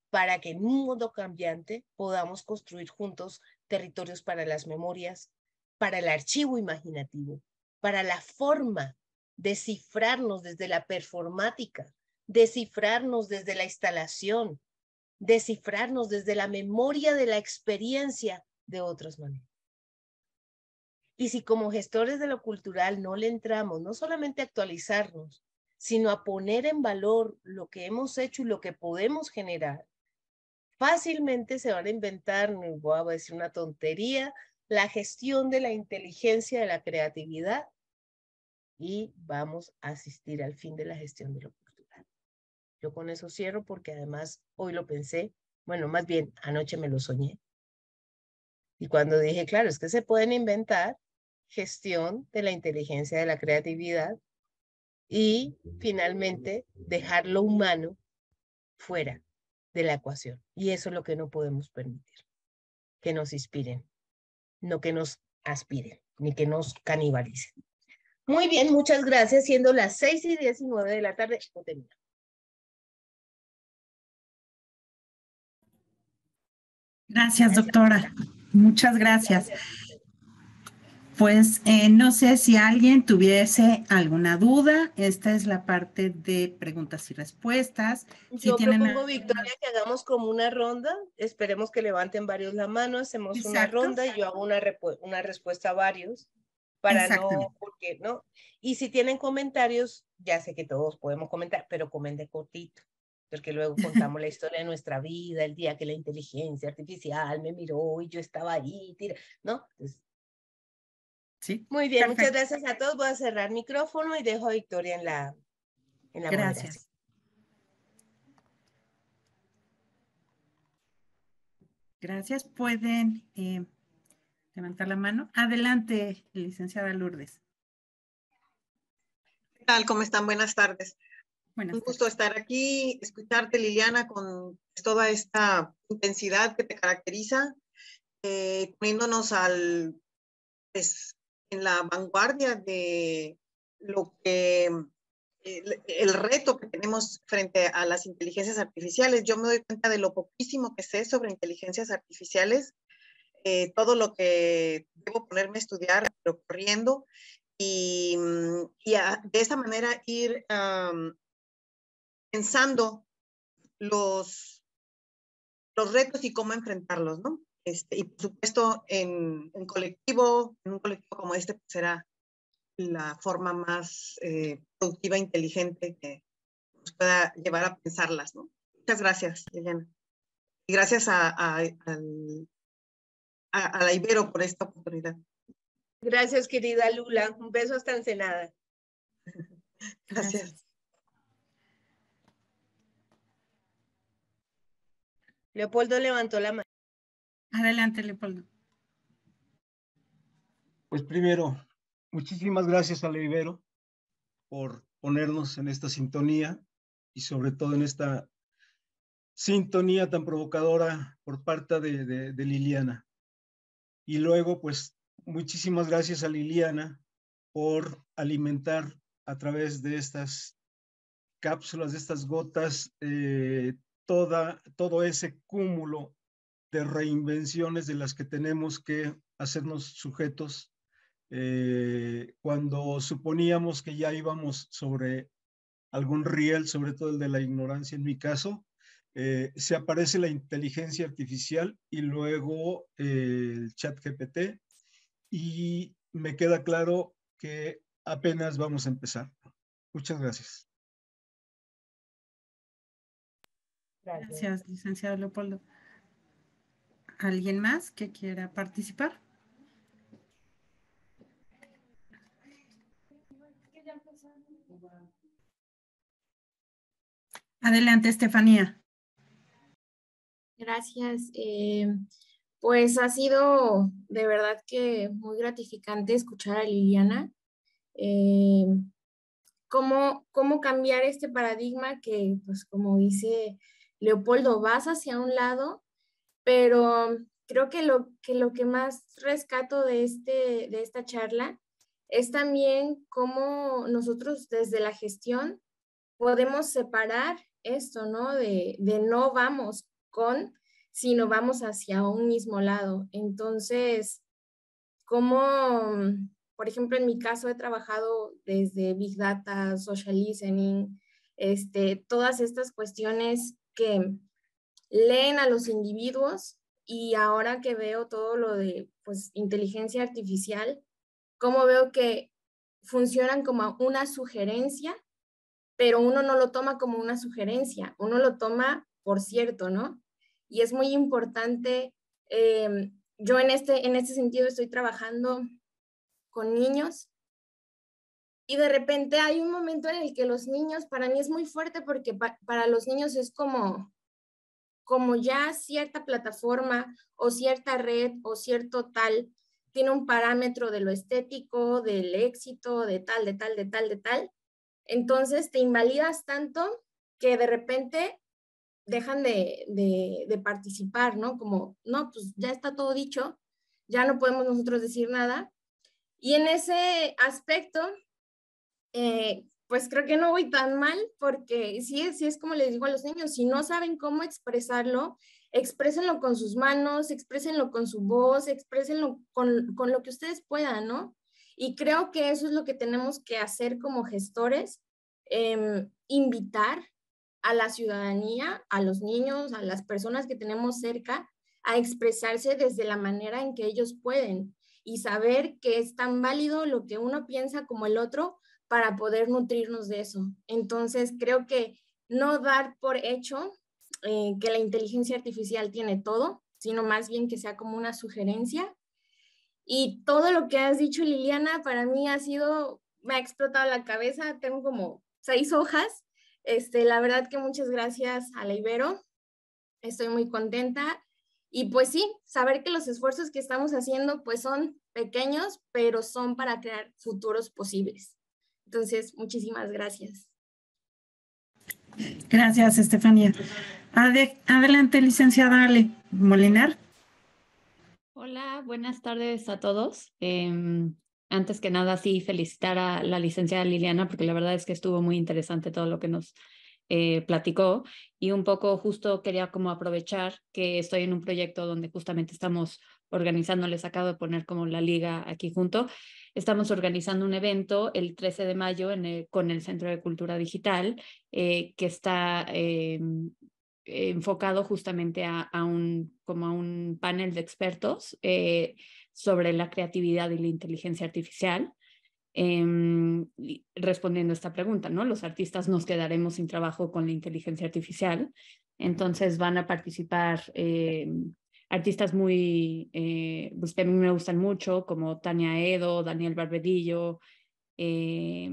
para que en un mundo cambiante podamos construir juntos territorios para las memorias, para el archivo imaginativo, para la forma de cifrarnos desde la performática, descifrarnos desde la instalación, descifrarnos desde la memoria de la experiencia de otras maneras. Y si como gestores de lo cultural no le entramos, no solamente a actualizarnos, sino a poner en valor lo que hemos hecho y lo que podemos generar, fácilmente se van a inventar, voy a decir una tontería, la gestión de la inteligencia, de la creatividad, y vamos a asistir al fin de la gestión de lo cultural. Yo con eso cierro porque además hoy lo pensé, bueno, más bien anoche me lo soñé. Y cuando dije, claro, es que se pueden inventar gestión de la inteligencia, de la creatividad y finalmente dejar lo humano fuera de la ecuación. Y eso es lo que no podemos permitir, que nos inspiren, no que nos aspiren, ni que nos canibalicen. Muy bien, muchas gracias. Siendo las 6 y 19 de la tarde, terminamos. Gracias, doctora. Muchas gracias. Pues eh, no sé si alguien tuviese alguna duda. Esta es la parte de preguntas y respuestas. Si Yo tienen propongo, Victoria, que hagamos como una ronda. Esperemos que levanten varios la mano. Hacemos una ronda y yo hago una, una respuesta a varios para no, porque no. Y si tienen comentarios, ya sé que todos podemos comentar, pero de cortito porque luego contamos la historia de nuestra vida, el día que la inteligencia artificial me miró y yo estaba ahí, ¿no? sí. Muy bien, muchas gracias a todos. Voy a cerrar micrófono y dejo a Victoria en la, en Gracias. Gracias. Pueden eh, levantar la mano. Adelante, licenciada Lourdes. ¿Qué tal? ¿Cómo están? Buenas tardes un gusto estar aquí, escucharte Liliana con toda esta intensidad que te caracteriza, eh, poniéndonos al, pues, en la vanguardia de lo que el, reto que tenemos frente a las inteligencias artificiales. Yo me doy cuenta de lo poquísimo que sé sobre inteligencias artificiales, eh, todo lo que debo ponerme a estudiar, pero corriendo, y, y de esa manera ir a pensando los, retos y cómo enfrentarlos, ¿no? Este, y por supuesto, en, colectivo, en un colectivo como este, será pues, la forma más eh, productiva productiva, e inteligente que nos pueda llevar a pensarlas, ¿no? Muchas gracias, Liliana. Y gracias a, al, la Ibero por esta oportunidad. Gracias, querida Lula. Un beso hasta Ensenada. Gracias. Leopoldo levantó la mano. Adelante, Leopoldo. Pues primero, muchísimas gracias a Leivero por ponernos en esta sintonía y sobre todo en esta sintonía tan provocadora por parte de, Liliana. Y luego, pues muchísimas gracias a Liliana por alimentar a través de estas cápsulas, de estas gotas, eh, todo ese cúmulo de reinvenciones de las que tenemos que hacernos sujetos eh, cuando suponíamos que ya íbamos sobre algún riel, sobre todo el de la ignorancia en mi caso, eh, se aparece la inteligencia artificial y luego eh, el chat GPT y me queda claro que apenas vamos a empezar. Muchas gracias. Gracias. licenciado Leopoldo. ¿Alguien más que quiera participar? Adelante, Estefanía. Gracias. Eh, pues ha sido de verdad que muy gratificante escuchar a Liliana. Eh, cómo, cómo cambiar este paradigma que, pues como dice Leopoldo, vas hacia un lado, pero creo que lo que, más rescato de, este, de esta charla es también cómo nosotros desde la gestión podemos separar esto, ¿no? De, no vamos con, sino vamos hacia un mismo lado. Entonces, cómo, por ejemplo, en mi caso he trabajado desde Big Data, Social Listening, este, todas estas cuestiones que leen a los individuos y ahora que veo todo lo de pues, inteligencia artificial, cómo veo que funcionan como una sugerencia, pero uno no lo toma como una sugerencia, uno lo toma por cierto, ¿no? Y es muy importante, eh, yo en este, en este sentido estoy trabajando con niños y de repente hay un momento en el que los niños, para mí es muy fuerte porque para los niños es como, como ya cierta plataforma o cierta red o cierto tal tiene un parámetro de lo estético, del éxito, de tal, de tal, de tal, de tal. Entonces te invalidas tanto que de repente dejan de, de participar, ¿no? Como, no, pues ya está todo dicho, ya no podemos nosotros decir nada. Y en ese aspecto, eh, pues creo que no voy tan mal porque sí es, es como les digo a los niños, si no saben cómo expresarlo, exprésenlo con sus manos, exprésenlo con su voz, exprésenlo con, con lo que ustedes puedan, ¿no? Y creo que eso es lo que tenemos que hacer como gestores, em, invitar a la ciudadanía, a los niños, a las personas que tenemos cerca, a expresarse desde la manera en que ellos pueden y saber que es tan válido lo que uno piensa como el otro, para poder nutrirnos de eso. Entonces, creo que no dar por hecho eh, que la inteligencia artificial tiene todo, sino más bien que sea como una sugerencia. Y todo lo que has dicho, Liliana, para mí ha sido, me ha explotado la cabeza, tengo como seis hojas. Este, la verdad que muchas gracias a la Ibero, estoy muy contenta. Y pues sí, saber que los esfuerzos que estamos haciendo pues son pequeños, pero son para crear futuros posibles. Entonces, muchísimas gracias. Gracias, Estefanía. adelante, licenciada Ale Molinar. Hola, buenas tardes a todos. Em, antes que nada, sí, felicitar a la licenciada Liliana, porque la verdad es que estuvo muy interesante todo lo que nos eh, platicó y un poco justo quería como aprovechar que estoy en un proyecto donde justamente estamos organizando, les acabo de poner como la liga aquí junto, estamos organizando un evento el 13 de mayo con el Centro de Cultura Digital eh, que está eh, enfocado justamente a, un, como a un panel de expertos eh, sobre la creatividad y la inteligencia artificial. Em, respondiendo a esta pregunta, ¿no? Los artistas nos quedaremos sin trabajo con la inteligencia artificial. Entonces van a participar em, artistas muy, eh, pues, que a mí me gustan mucho, como Tania Edo, Daniel Barbedillo, eh,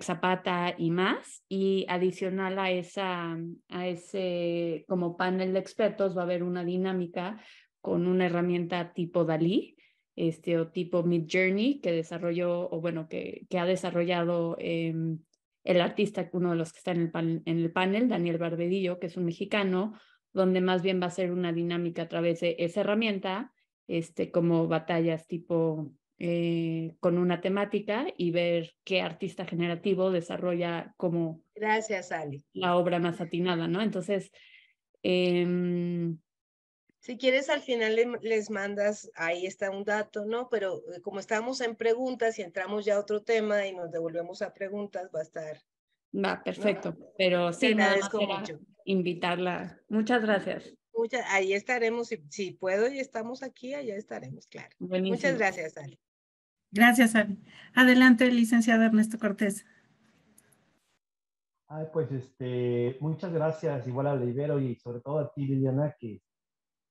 Zapata y más. Y adicional a, esa, a ese como panel de expertos va a haber una dinámica con una herramienta tipo Dalí, este, o tipo Mid Journey, que desarrolló, o bueno, que, que ha desarrollado em, el artista, uno de los que está en el, en el panel, Daniel Barbedillo, que es un mexicano, donde más bien va a ser una dinámica a través de esa herramienta, este, como batallas tipo eh, con una temática y ver qué artista generativo desarrolla como Gracias, la obra más atinada, ¿no? Entonces, em, si quieres, al final les mandas, ahí está un dato, ¿no? Pero eh, como estamos en preguntas y entramos ya a otro tema y nos devolvemos a preguntas, va a estar. Va, perfecto. Pero sí, nada invitarla. Muchas gracias. ahí estaremos, si, puedo y estamos aquí, allá estaremos, claro. Muchas gracias, Ale. Gracias, Ale. Adelante, licenciado Ernesto Cortés. Ay, pues este, muchas gracias igual a Libero y sobre todo a ti, Liliana, que,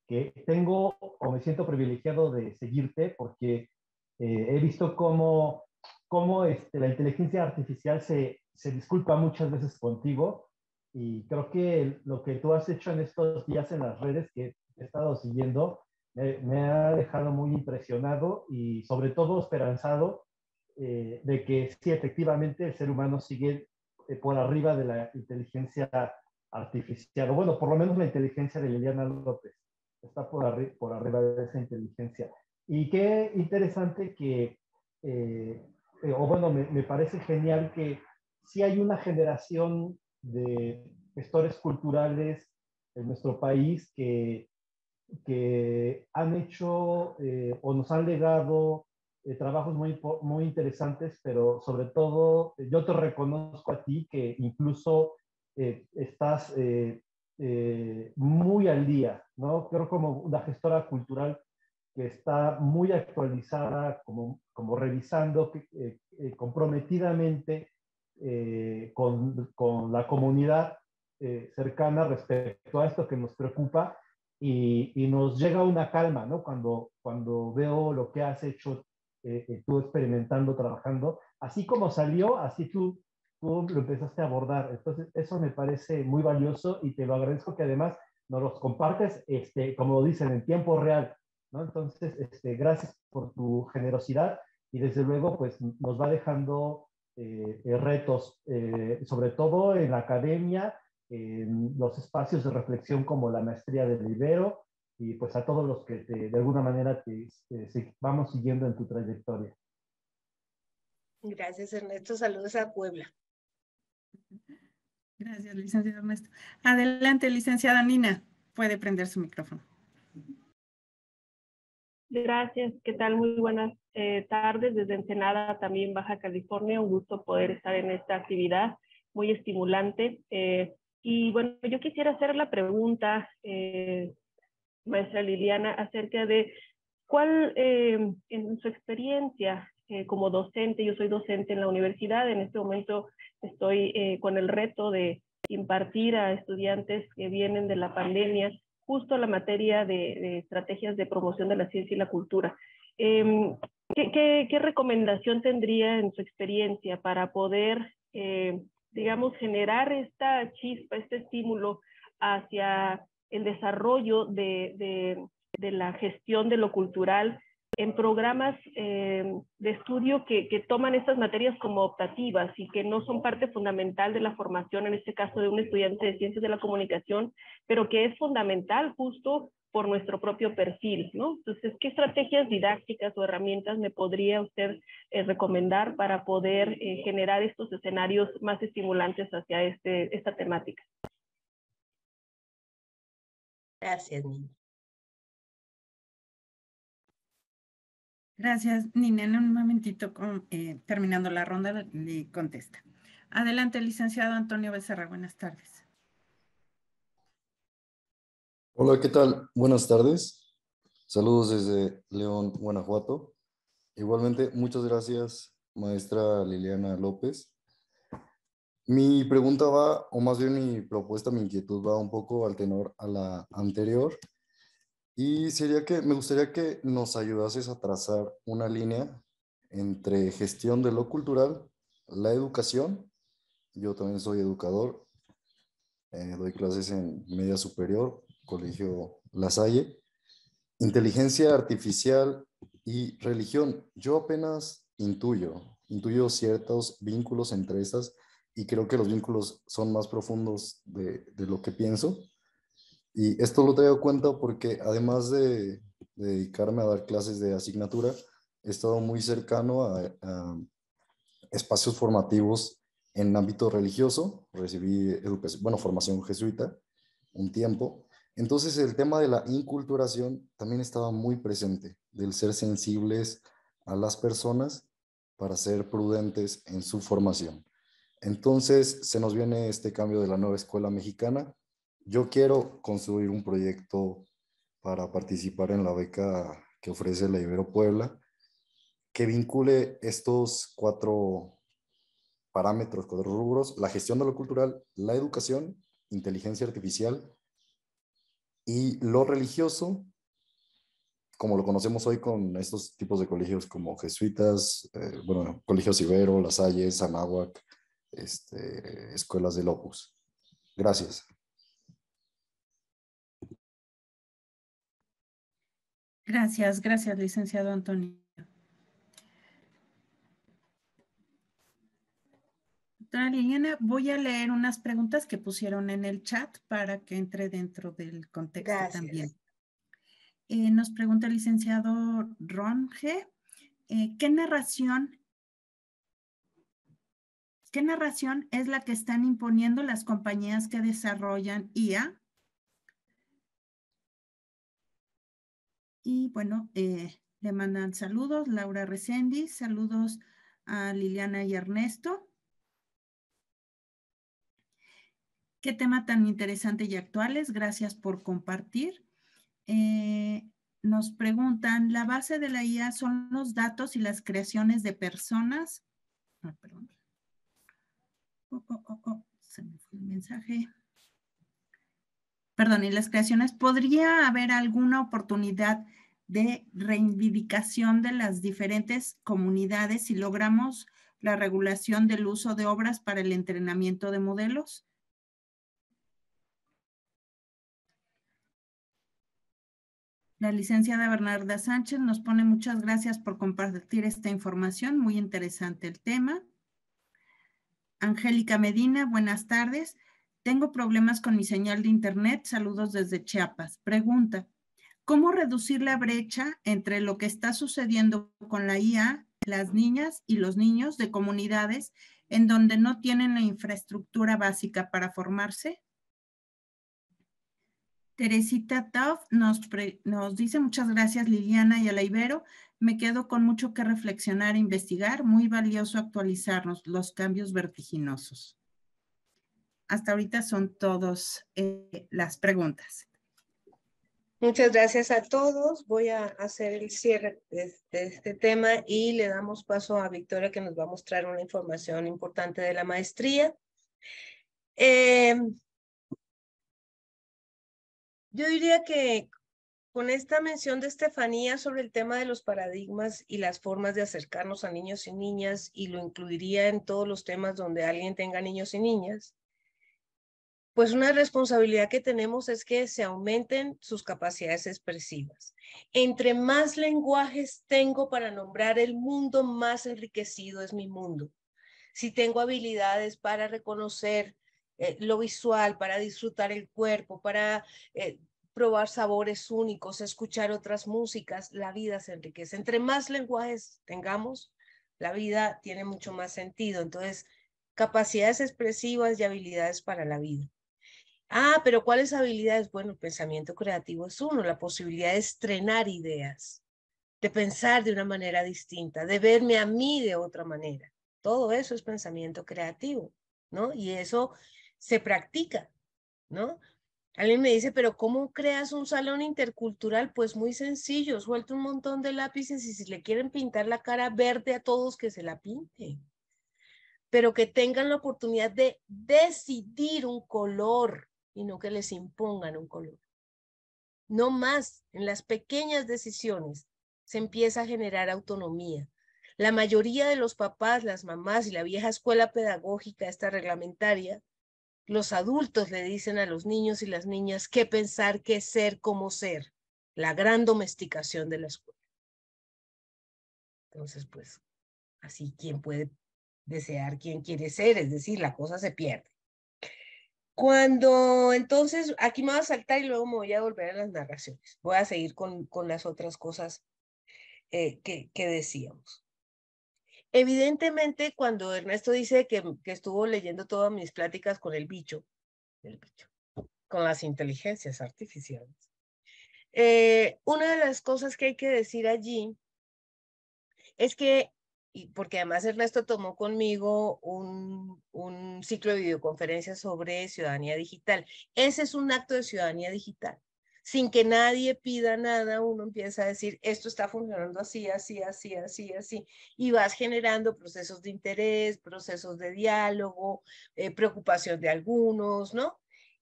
que tengo o me siento privilegiado de seguirte porque eh, he visto cómo, cómo este, la inteligencia artificial se, se disculpa muchas veces contigo y creo que lo que tú has hecho en estos días en las redes que he estado siguiendo me, ha dejado muy impresionado y sobre todo esperanzado eh, de que sí, efectivamente, el ser humano sigue eh, por arriba de la inteligencia artificial, o bueno, por lo menos la inteligencia de Liliana López está por, arriba de esa inteligencia. Y qué interesante que, eh, o bueno, me, parece genial que si hay una generación de gestores culturales en nuestro país que, que han hecho eh, o nos han legado eh, trabajos muy, muy interesantes, pero sobre todo yo te reconozco a ti que incluso eh, estás muy al día, ¿no? Creo como una gestora cultural que está muy actualizada, como, como revisando comprometidamente eh, con, con, la comunidad eh, cercana respecto a esto que nos preocupa y, y, nos llega una calma, ¿no? Cuando, cuando veo lo que has hecho eh, eh tú experimentando, trabajando, así como salió, así tú, lo empezaste a abordar. Entonces, eso me parece muy valioso y te lo agradezco que además nos los compartes, este, como dicen, en tiempo real. ¿no? Entonces, este, gracias por tu generosidad y desde luego, pues nos va dejando eh, eh, retos, eh, sobre todo en la academia, en los espacios de reflexión como la maestría del Rivero y pues a todos los que de alguna manera te, vamos siguiendo en tu trayectoria. Gracias Ernesto, saludos a Puebla. Gracias, licenciado Ernesto. Adelante, licenciada Nina, puede prender su micrófono. Gracias, ¿qué tal? Muy buenas eh, tardes desde Ensenada, también Baja California. Un gusto poder estar en esta actividad muy estimulante. Eh, y bueno, yo quisiera hacer la pregunta, eh, maestra Liliana, acerca de cuál, en su experiencia como docente, yo soy docente en la universidad, en este momento estoy con el reto de impartir a estudiantes que vienen de la pandemia justo la materia de, estrategias de promoción de la ciencia y la cultura. Em, ¿qué, recomendación tendría en su experiencia para poder, eh, digamos, generar esta chispa, este estímulo hacia el desarrollo de la gestión de lo cultural en programas eh, de estudio que, toman estas materias como optativas y que no son parte fundamental de la formación, en este caso de un estudiante de ciencias de la comunicación, pero que es fundamental justo por nuestro propio perfil, ¿no? Entonces, ¿qué estrategias didácticas o herramientas me podría usted eh, recomendar para poder eh, generar estos escenarios más estimulantes hacia este, esta temática? Gracias, Nina. Gracias, Nina. En un momentito, eh, terminando la ronda, le contesta. Adelante, licenciado Antonio Becerra. Buenas tardes. Hola, ¿qué tal? Buenas tardes. Saludos desde León, Guanajuato. Igualmente, muchas gracias, maestra Liliana López. Mi pregunta va, o más bien mi propuesta, mi inquietud va un poco al tenor a la anterior y sería que me gustaría que nos ayudases a trazar una línea entre gestión de lo cultural, la educación. Yo también soy educador, eh, doy clases en media superior, colegio La Salle, inteligencia artificial y religión. Yo apenas intuyo, intuyo ciertos vínculos entre estas y creo que los vínculos son más profundos de, de lo que pienso y esto lo traigo a cuenta porque además de, dedicarme a dar clases de asignatura, he estado muy cercano a, espacios formativos en ámbito religioso. Recibí formación jesuita un tiempo. Entonces el tema de la inculturación también estaba muy presente, del ser sensibles a las personas para ser prudentes en su formación. Entonces se nos viene este cambio de la nueva escuela mexicana yo quiero construir un proyecto para participar en la beca que ofrece la Ibero Puebla, que vincule estos cuatro parámetros, cuatro rubros, la gestión de lo cultural, la educación, inteligencia artificial y lo religioso, como lo conocemos hoy con estos tipos de colegios como jesuitas, eh, bueno, colegios Ibero, Las Salles, Anáhuac, este, escuelas de Lopus. Gracias. Gracias, gracias, licenciado Antonio. Doctora Liliana, voy a leer unas preguntas que pusieron en el chat para que entre dentro del contexto también. Eh, nos pregunta el licenciado Ronge, eh, ¿Qué narración ¿Qué narración es la que están imponiendo las compañías que desarrollan IA Y bueno, eh, le mandan saludos Laura Resendi, saludos a Liliana y Ernesto. Qué tema tan interesante y actuales. Gracias por compartir. Eh, nos preguntan, ¿la base de la IA son los datos y las creaciones de personas? Ah, perdón. Oh, oh, oh, se me fue el mensaje perdón, y las creaciones, ¿podría haber alguna oportunidad de reivindicación de las diferentes comunidades si logramos la regulación del uso de obras para el entrenamiento de modelos? La licenciada Bernarda Sánchez nos pone muchas gracias por compartir esta información, muy interesante el tema. Angélica Medina, buenas tardes. Tengo problemas con mi señal de Internet. Saludos desde Chiapas. Pregunta, ¿cómo reducir la brecha entre lo que está sucediendo con la IA, las niñas y los niños de comunidades en donde no tienen la infraestructura básica para formarse? Teresita Tauf nos, dice muchas gracias Liliana y Alaibero. Me quedo con mucho que reflexionar e investigar. Muy valioso actualizarnos los cambios vertiginosos hasta ahorita son todas eh, las preguntas. Muchas gracias a todos. Voy a hacer el cierre de, este tema y le damos paso a Victoria que nos va a mostrar una información importante de la maestría. Em, yo diría que con esta mención de Estefanía sobre el tema de los paradigmas y las formas de acercarnos a niños y niñas, y lo incluiría en todos los temas donde alguien tenga niños y niñas, pues una responsabilidad que tenemos es que se aumenten sus capacidades expresivas. Entre más lenguajes tengo para nombrar el mundo, más enriquecido es mi mundo. Si tengo habilidades para reconocer eh, lo visual, para disfrutar el cuerpo, para eh, probar sabores únicos, escuchar otras músicas, la vida se enriquece. Entre más lenguajes tengamos, la vida tiene mucho más sentido. Entonces, capacidades expresivas y habilidades para la vida. Ah, pero ¿cuáles habilidades? Bueno, el pensamiento creativo es uno, la posibilidad de estrenar ideas, de pensar de una manera distinta, de verme a mí de otra manera. Todo eso es pensamiento creativo, ¿no? Y eso se practica, ¿no? Alguien me dice, pero ¿cómo creas un salón intercultural? Pues muy sencillo, suelta un montón de lápices y si le quieren pintar la cara verde a todos, que se la pinten. Pero que tengan la oportunidad de decidir un color, y no que les impongan un color. No más, en las pequeñas decisiones se empieza a generar autonomía. La mayoría de los papás, las mamás y la vieja escuela pedagógica, está reglamentaria, los adultos le dicen a los niños y las niñas qué pensar, qué ser, cómo ser. La gran domesticación de la escuela. Entonces, pues, así quien puede desear quién quiere ser, es decir, la cosa se pierde. Cuando entonces, aquí me voy a saltar y luego me voy a volver a las narraciones. Voy a seguir con, con las otras cosas eh, que, decíamos. Evidentemente, cuando Ernesto dice que, estuvo leyendo todas mis pláticas con el bicho, con las inteligencias artificiales, eh, una de las cosas que hay que decir allí es que y porque además Ernesto tomó conmigo un, un, ciclo de videoconferencias sobre ciudadanía digital. Ese es un acto de ciudadanía digital. Sin que nadie pida nada, uno empieza a decir, esto está funcionando así, así, así, así, así, y vas generando procesos de interés, procesos de diálogo, eh, preocupación de algunos, ¿no?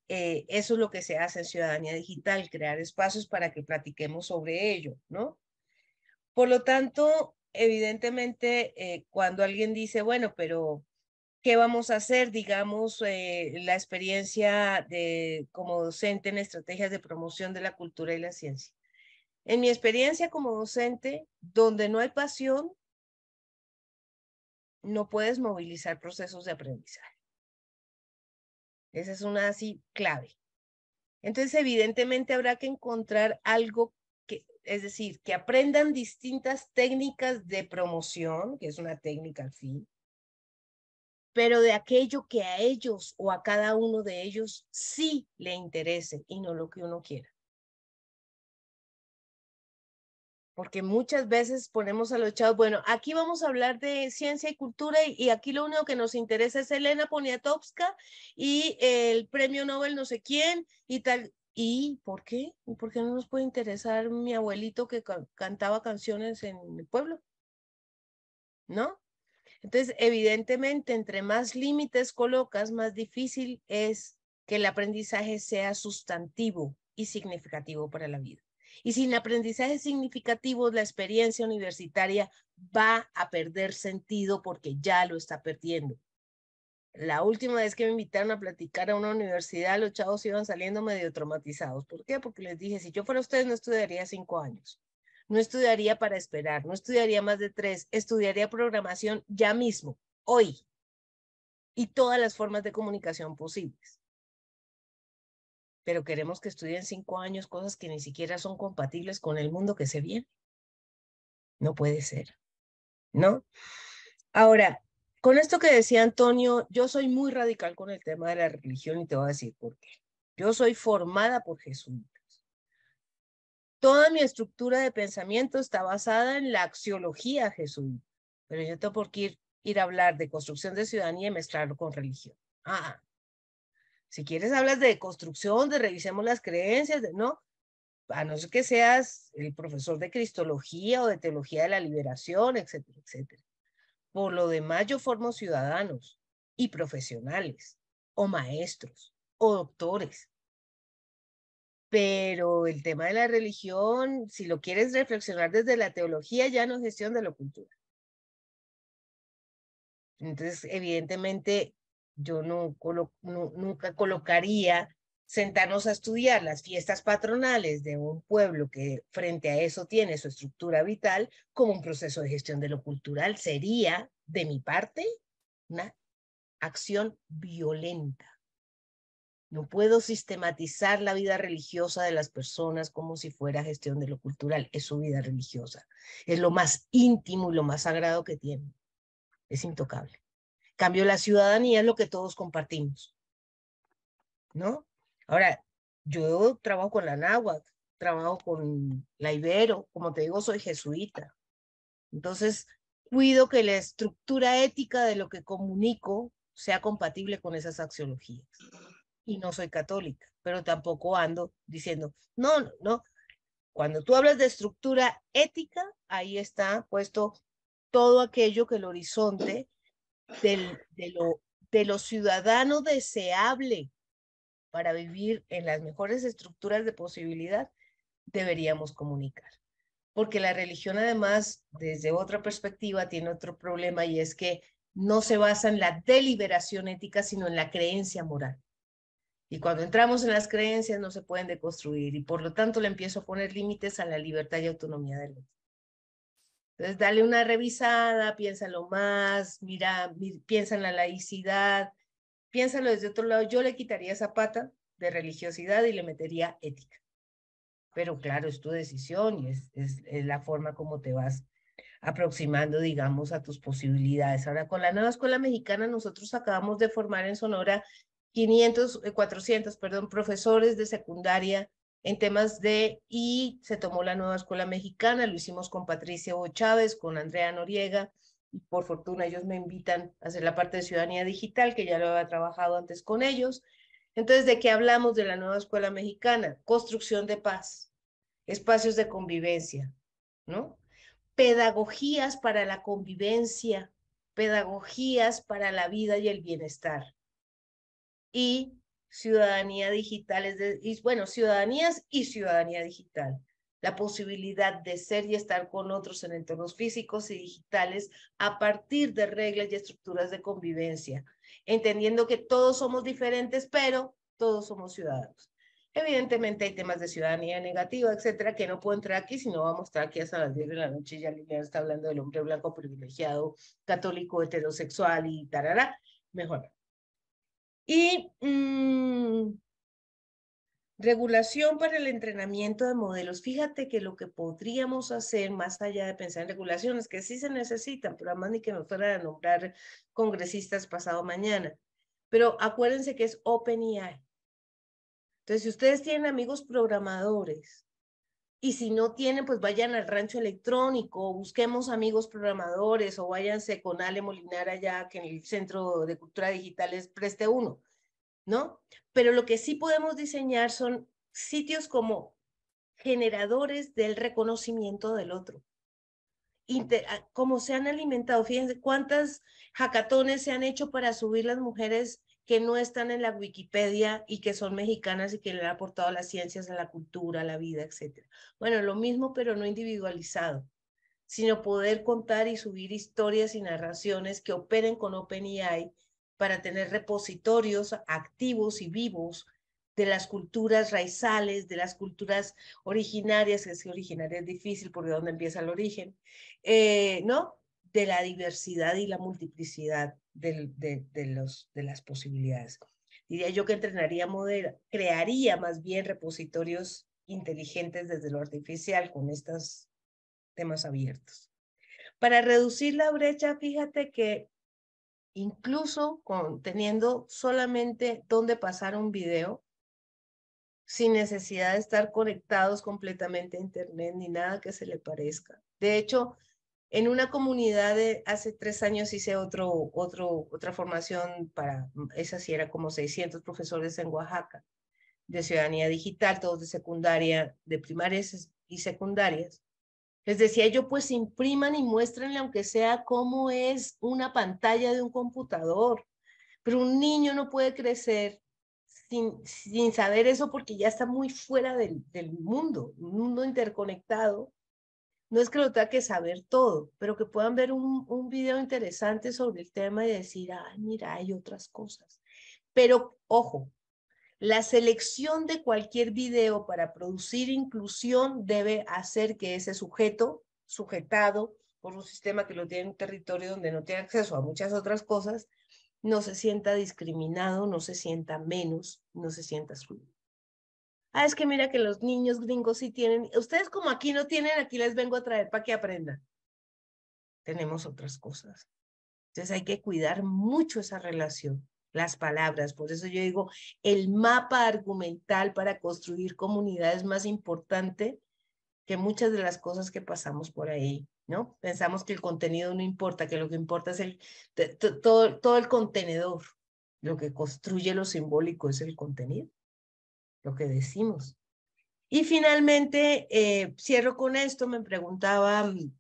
Eh, eso es lo que se hace en ciudadanía digital, crear espacios para que platiquemos sobre ello, ¿no? Por lo tanto, evidentemente, eh, cuando alguien dice, bueno, pero ¿qué vamos a hacer? Digamos, eh, la experiencia de, como docente en estrategias de promoción de la cultura y la ciencia. En mi experiencia como docente, donde no hay pasión, no puedes movilizar procesos de aprendizaje. Esa es una así clave. Entonces, evidentemente habrá que encontrar algo es decir, que aprendan distintas técnicas de promoción, que es una técnica al fin, pero de aquello que a ellos o a cada uno de ellos sí le interese y no lo que uno quiera. Porque muchas veces ponemos a los chavos, bueno, aquí vamos a hablar de ciencia y cultura y, aquí lo único que nos interesa es Elena Poniatowska y el premio Nobel no sé quién y tal. ¿Y por qué? por qué no nos puede interesar mi abuelito que cantaba canciones en el pueblo? ¿No? Entonces, evidentemente, entre más límites colocas, más difícil es que el aprendizaje sea sustantivo y significativo para la vida. Y sin aprendizaje significativo, la experiencia universitaria va a perder sentido porque ya lo está perdiendo. La última vez que me invitaron a platicar a una universidad, los chavos iban saliendo medio traumatizados. ¿Por qué? Porque les dije, si yo fuera ustedes, no estudiaría cinco años. No estudiaría para esperar, no estudiaría más de tres, estudiaría programación ya mismo, hoy. Y todas las formas de comunicación posibles. Pero queremos que estudien cinco años cosas que ni siquiera son compatibles con el mundo que se viene. No puede ser. ¿No? Ahora, con esto que decía Antonio, yo soy muy radical con el tema de la religión y te voy a decir por qué. Yo soy formada por jesuitas. Toda mi estructura de pensamiento está basada en la axiología jesuita, pero yo tengo por qué ir, a hablar de construcción de ciudadanía y mezclarlo con religión. Ah, si quieres hablas de construcción, de revisemos las creencias, de, no, a no ser que seas el profesor de cristología o de teología de la liberación, etcétera, etcétera. Por lo demás, yo formo ciudadanos y profesionales, o maestros, o doctores. Pero el tema de la religión, si lo quieres reflexionar desde la teología, ya no es gestión de la cultura. Entonces, evidentemente, yo no nunca colocaría sentarnos a estudiar las fiestas patronales de un pueblo que frente a eso tiene su estructura vital como un proceso de gestión de lo cultural sería, de mi parte, una acción violenta. No puedo sistematizar la vida religiosa de las personas como si fuera gestión de lo cultural. Es su vida religiosa. Es lo más íntimo y lo más sagrado que tiene. Es intocable. Cambio, la ciudadanía es lo que todos compartimos. ¿No? Ahora, yo trabajo con la náhuatl, trabajo con la Ibero, como te digo, soy jesuita. Entonces, cuido que la estructura ética de lo que comunico sea compatible con esas axiologías. Y no soy católica, pero tampoco ando diciendo, no, no, no. Cuando tú hablas de estructura ética, ahí está puesto todo aquello que el horizonte de, lo, de lo ciudadano deseable para vivir en las mejores estructuras de posibilidad, deberíamos comunicar. Porque la religión además, desde otra perspectiva, tiene otro problema y es que no se basa en la deliberación ética, sino en la creencia moral. Y cuando entramos en las creencias no se pueden deconstruir y por lo tanto le empiezo a poner límites a la libertad y autonomía del otro. Entonces, dale una revisada, piénsalo más, mira, piensa en la laicidad, piénsalo desde otro lado, yo le quitaría esa pata de religiosidad y le metería ética. Pero claro, es tu decisión y es, la forma como te vas aproximando, digamos, a tus posibilidades. Ahora, con la nueva escuela mexicana, nosotros acabamos de formar en Sonora 500, 400, eh, perdón, profesores de secundaria en temas de, y se tomó la nueva escuela mexicana, lo hicimos con Patricia O. Chávez, con Andrea Noriega, y por fortuna ellos me invitan a hacer la parte de ciudadanía digital, que ya lo había trabajado antes con ellos. Entonces, ¿de qué hablamos de la nueva escuela mexicana? Construcción de paz, espacios de convivencia, ¿no? Pedagogías para la convivencia, pedagogías para la vida y el bienestar. Y ciudadanía digital, es de, bueno, ciudadanías y ciudadanía digital la posibilidad de ser y estar con otros en entornos físicos y digitales a partir de reglas y estructuras de convivencia, entendiendo que todos somos diferentes, pero todos somos ciudadanos. Evidentemente hay temas de ciudadanía negativa, etcétera, que no puedo entrar aquí, sino vamos a estar aquí hasta las 10 de la noche. Ya Liliana está hablando del hombre blanco privilegiado, católico, heterosexual y tarará. Mejor. Y mm, Regulación para el entrenamiento de modelos. Fíjate que lo que podríamos hacer, más allá de pensar en regulaciones, que sí se necesitan, pero además ni que me fuera a nombrar congresistas pasado mañana. Pero acuérdense que es OpenEI. Entonces, si ustedes tienen amigos programadores, y si no tienen, pues vayan al rancho electrónico, busquemos amigos programadores o váyanse con Ale Molinar allá, que en el Centro de Cultura Digital les preste uno pero lo que sí podemos diseñar son sitios como generadores del reconocimiento del otro. Cómo se han alimentado, fíjense cuántas hackatones se han hecho para subir las mujeres que no están en la Wikipedia y que son mexicanas y que le han aportado a las ciencias, a la cultura, a la vida, etc. Bueno, lo mismo, pero no individualizado, sino poder contar y subir historias y narraciones que operen con OpenAI para tener repositorios activos y vivos de las culturas raizales, de las culturas originarias, es que originaria es difícil porque dónde empieza el origen, eh, ¿no? De la diversidad y la multiplicidad de, las posibilidades. Diría yo que entrenaría, crearía más bien repositorios inteligentes desde lo artificial con estos temas abiertos. Para reducir la brecha, fíjate que incluso teniendo solamente donde pasar un video, sin necesidad de estar conectados completamente a Internet ni nada que se le parezca. De hecho, en una comunidad hace tres años hice otro, otra formación para, mm, esa sí era como 600 profesores en Oaxaca, de ciudadanía digital, todos de secundaria, de primarias y secundarias. Les decía yo, pues impriman y muéstrenle, aunque sea cómo es una pantalla de un computador. Pero un niño no puede crecer sin, sin saber eso porque ya está muy fuera del, mundo, un mundo interconectado. No es que lo tenga que saber todo, pero que puedan ver un, un video interesante sobre el tema y decir, ah, mira, hay otras cosas. Pero ojo, la selección de cualquier video para producir inclusión debe hacer que ese sujeto, sujetado por un sistema que lo tiene en un territorio donde no tiene acceso a muchas otras cosas, no se sienta discriminado, no se sienta menos, no se sienta excluido. Ah, es que mira que los niños gringos sí tienen, ustedes como aquí no tienen, aquí les vengo a traer para que aprendan. Tenemos otras cosas. Entonces hay que cuidar mucho esa relación las palabras. Por eso yo digo, el mapa argumental para construir comunidades más importante que muchas de las cosas que pasamos por ahí, ¿no? Pensamos que el contenido no importa, que lo que importa es el, todo, todo el contenedor. Lo que construye lo simbólico es el contenido, lo que decimos. Y finalmente, eh, cierro con esto, me preguntaba mm,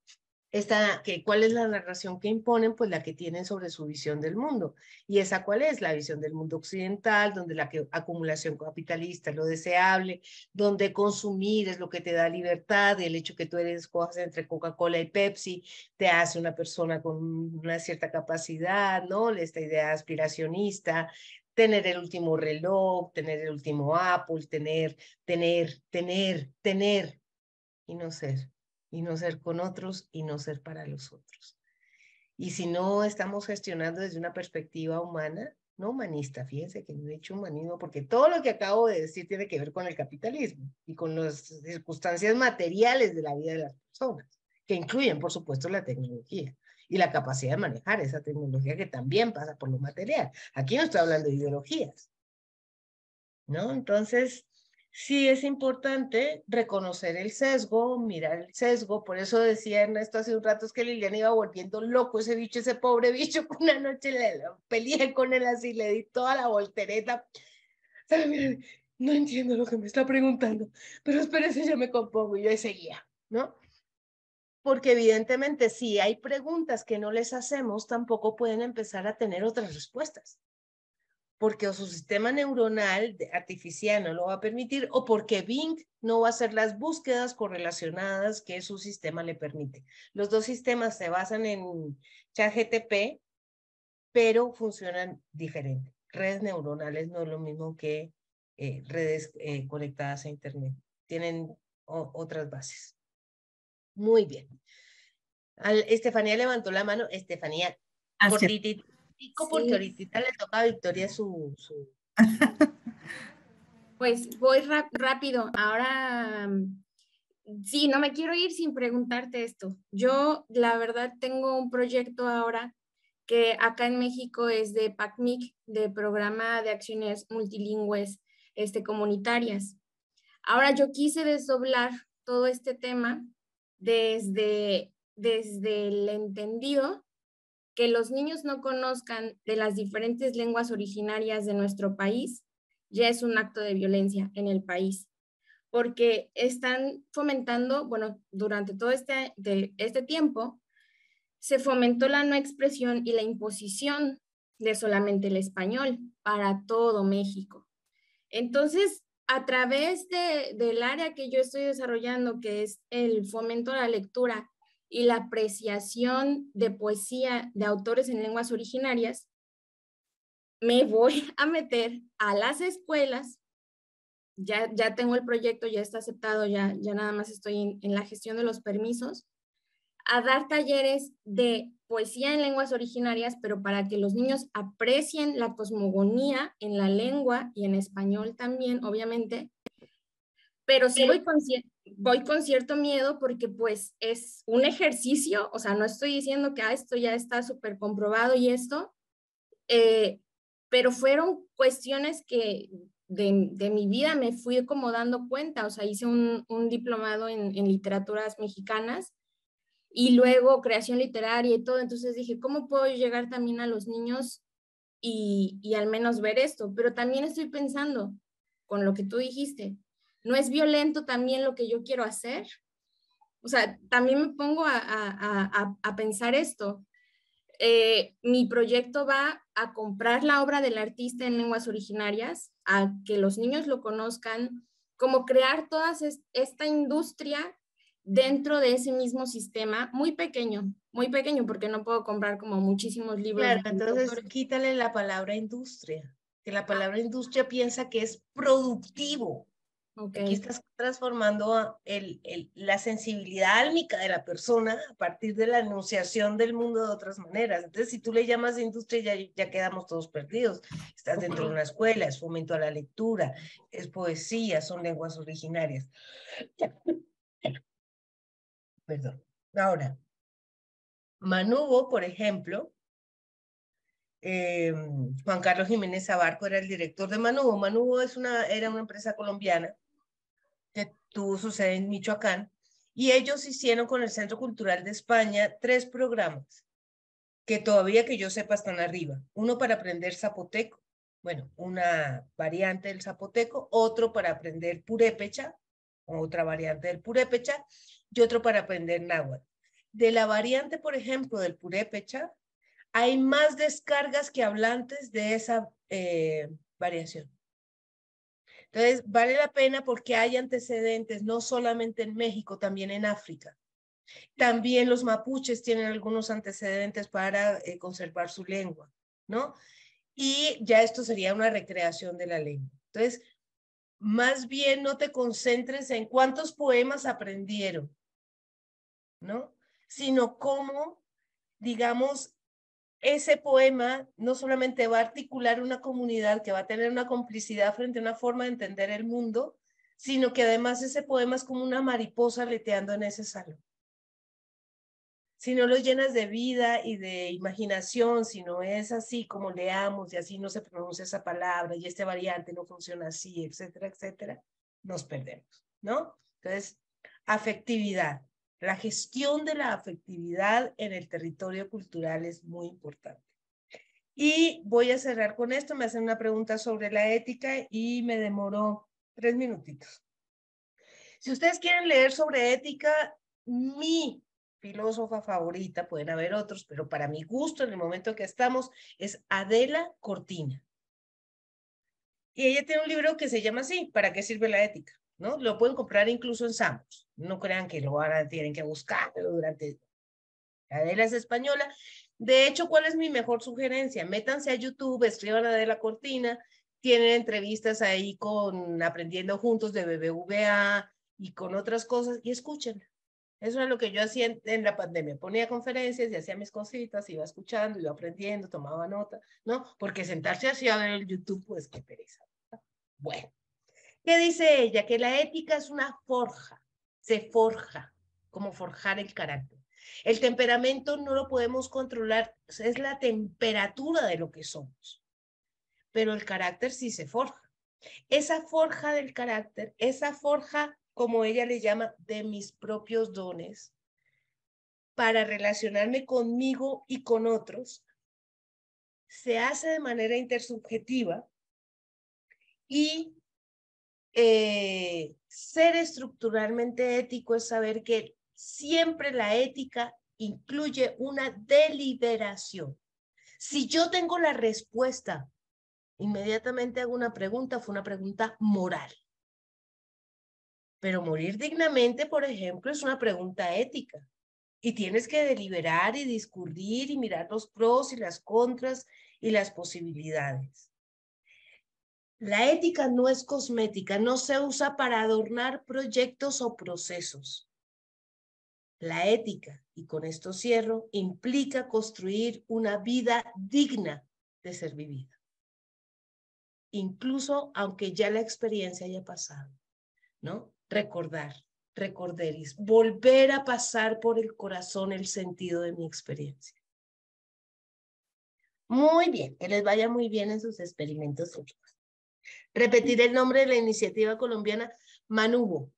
esta, que, ¿Cuál es la narración que imponen? Pues la que tienen sobre su visión del mundo. ¿Y esa cuál es? La visión del mundo occidental, donde la acumulación capitalista es lo deseable, donde consumir es lo que te da libertad, el hecho que tú eres cosas entre Coca-Cola y Pepsi te hace una persona con una cierta capacidad, ¿no? Esta idea aspiracionista, tener el último reloj, tener el último Apple, tener, tener, tener, tener y no ser y no ser con otros y no ser para los otros. Y si no estamos gestionando desde una perspectiva humana, no humanista, fíjense que no he hecho humanismo porque todo lo que acabo de decir tiene que ver con el capitalismo y con las circunstancias materiales de la vida de las personas, que incluyen, por supuesto, la tecnología y la capacidad de manejar esa tecnología que también pasa por lo material. Aquí no estoy hablando de ideologías, ¿no? Entonces, sí es importante reconocer el sesgo, mirar el sesgo. Por eso decía Ernesto hace un rato es que Liliana iba volviendo loco ese bicho, ese pobre bicho. Una noche le peleé con él así, le di toda la voltereta. no entiendo lo que me está preguntando, pero espérese, yo me compongo y yo seguía, ¿no? Porque evidentemente si hay preguntas que no les hacemos, tampoco pueden empezar a tener otras respuestas porque su sistema neuronal artificial no lo va a permitir o porque Bing no va a hacer las búsquedas correlacionadas que su sistema le permite. Los dos sistemas se basan en ChatGTP, pero funcionan diferente. Redes neuronales no es lo mismo que eh, redes eh, conectadas a Internet. Tienen otras bases. Muy bien. Estefanía levantó la mano. Estefanía, porque ahorita le toca a Victoria su... pues voy rápido. Ahora, sí, no me quiero ir sin preguntarte esto. Yo, la verdad, tengo un proyecto ahora que acá en México es de PACMIC, de Programa de Acciones Multilingües este, Comunitarias. Ahora yo quise desdoblar todo este tema desde, desde el entendido que los niños no conozcan de las diferentes lenguas originarias de nuestro país ya es un acto de violencia en el país, porque están fomentando, bueno, durante todo este, este tiempo, se fomentó la no expresión y la imposición de solamente el español para todo México. Entonces, a través del área que yo estoy desarrollando, que es el fomento a la lectura y la apreciación de poesía de autores en lenguas originarias, me voy a meter a las escuelas. Ya, ya tengo el proyecto, ya está aceptado, ya, ya nada más estoy en, la gestión de los permisos, a dar talleres de poesía en lenguas originarias, pero para que los niños aprecien la cosmogonía en la lengua y en español también, obviamente. Pero sí voy consciente voy con cierto miedo porque pues es un ejercicio, o sea, no estoy diciendo que ah, esto ya está súper comprobado y esto, eh, pero fueron cuestiones que de, mi vida me fui como dando cuenta, o sea, hice un, diplomado en, literaturas mexicanas y luego creación literaria y todo, entonces dije, ¿cómo puedo llegar también a los niños y al menos ver esto? Pero también estoy pensando con lo que tú dijiste, no es violento también lo que yo quiero hacer. O sea, también me pongo a, pensar esto. Eh, mi proyecto va a comprar la obra del artista en lenguas originarias, a que los niños lo conozcan, como crear toda esta industria dentro de ese mismo sistema, muy pequeño, muy pequeño, porque no puedo comprar como muchísimos libros. Claro, entonces quítale la palabra industria, que la ah. palabra industria piensa que es productivo. Aquí estás transformando la sensibilidad álmica de la persona a partir de la enunciación del mundo de otras maneras. Entonces, si tú le llamas industria, ya, ya quedamos todos perdidos. Estás dentro de una escuela, es fomento a la lectura, es poesía, son lenguas originarias. Perdón. Ahora, Manubo, por ejemplo, eh, Juan Carlos Jiménez Abarco era el director de Manubo. Manubo es una, era una empresa colombiana tuvo su sede en Michoacán, y ellos hicieron con el Centro Cultural de España tres programas que todavía que yo sepa están arriba. Uno para aprender zapoteco, bueno, una variante del zapoteco, otro para aprender purépecha, otra variante del purépecha, y otro para aprender náhuatl. De la variante, por ejemplo, del purépecha, hay más descargas que hablantes de esa eh, variación. Entonces, vale la pena porque hay antecedentes, no solamente en México, también en África. También los mapuches tienen algunos antecedentes para eh, conservar su lengua, ¿no? Y ya esto sería una recreación de la lengua. Entonces, más bien no te concentres en cuántos poemas aprendieron, ¿no? Sino cómo, digamos, ese poema no solamente va a articular una comunidad que va a tener una complicidad frente a una forma de entender el mundo, sino que además ese poema es como una mariposa leteando en ese salón. Si no lo llenas de vida y de imaginación, si no es así como leamos y así no se pronuncia esa palabra y este variante no funciona así, etcétera, etcétera, nos perdemos, ¿no? Entonces, afectividad. La gestión de la afectividad en el territorio cultural es muy importante. Y voy a cerrar con esto. Me hacen una pregunta sobre la ética y me demoró tres minutitos. Si ustedes quieren leer sobre ética, mi filósofa favorita, pueden haber otros, pero para mi gusto, en el momento que estamos, es Adela Cortina. Y ella tiene un libro que se llama así, ¿Para qué sirve la ética? ¿No? Lo pueden comprar incluso en Samos. No crean que lo van tienen que buscarlo durante... Adela es española. De hecho, ¿cuál es mi mejor sugerencia? Métanse a YouTube, escriban a Adela Cortina, tienen entrevistas ahí con Aprendiendo Juntos de BBVA y con otras cosas y escuchen. Eso es lo que yo hacía en, en, la pandemia. Ponía conferencias y hacía mis cositas, iba escuchando, iba aprendiendo, tomaba nota, ¿no? Porque sentarse así a ver el YouTube, pues qué pereza. Bueno, ¿qué dice ella? Que la ética es una forja se forja, como forjar el carácter. El temperamento no lo podemos controlar, es la temperatura de lo que somos, pero el carácter sí se forja. Esa forja del carácter, esa forja, como ella le llama, de mis propios dones, para relacionarme conmigo y con otros, se hace de manera intersubjetiva y eh, ser estructuralmente ético es saber que siempre la ética incluye una deliberación. Si yo tengo la respuesta, inmediatamente hago una pregunta, fue una pregunta moral. Pero morir dignamente, por ejemplo, es una pregunta ética. Y tienes que deliberar y discurrir y mirar los pros y las contras y las posibilidades. La ética no es cosmética, no se usa para adornar proyectos o procesos. La ética, y con esto cierro, implica construir una vida digna de ser vivida, incluso aunque ya la experiencia haya pasado, ¿no? Recordar, y volver a pasar por el corazón el sentido de mi experiencia. Muy bien, que les vaya muy bien en sus experimentos últimos. Repetir el nombre de la iniciativa colombiana Manubo.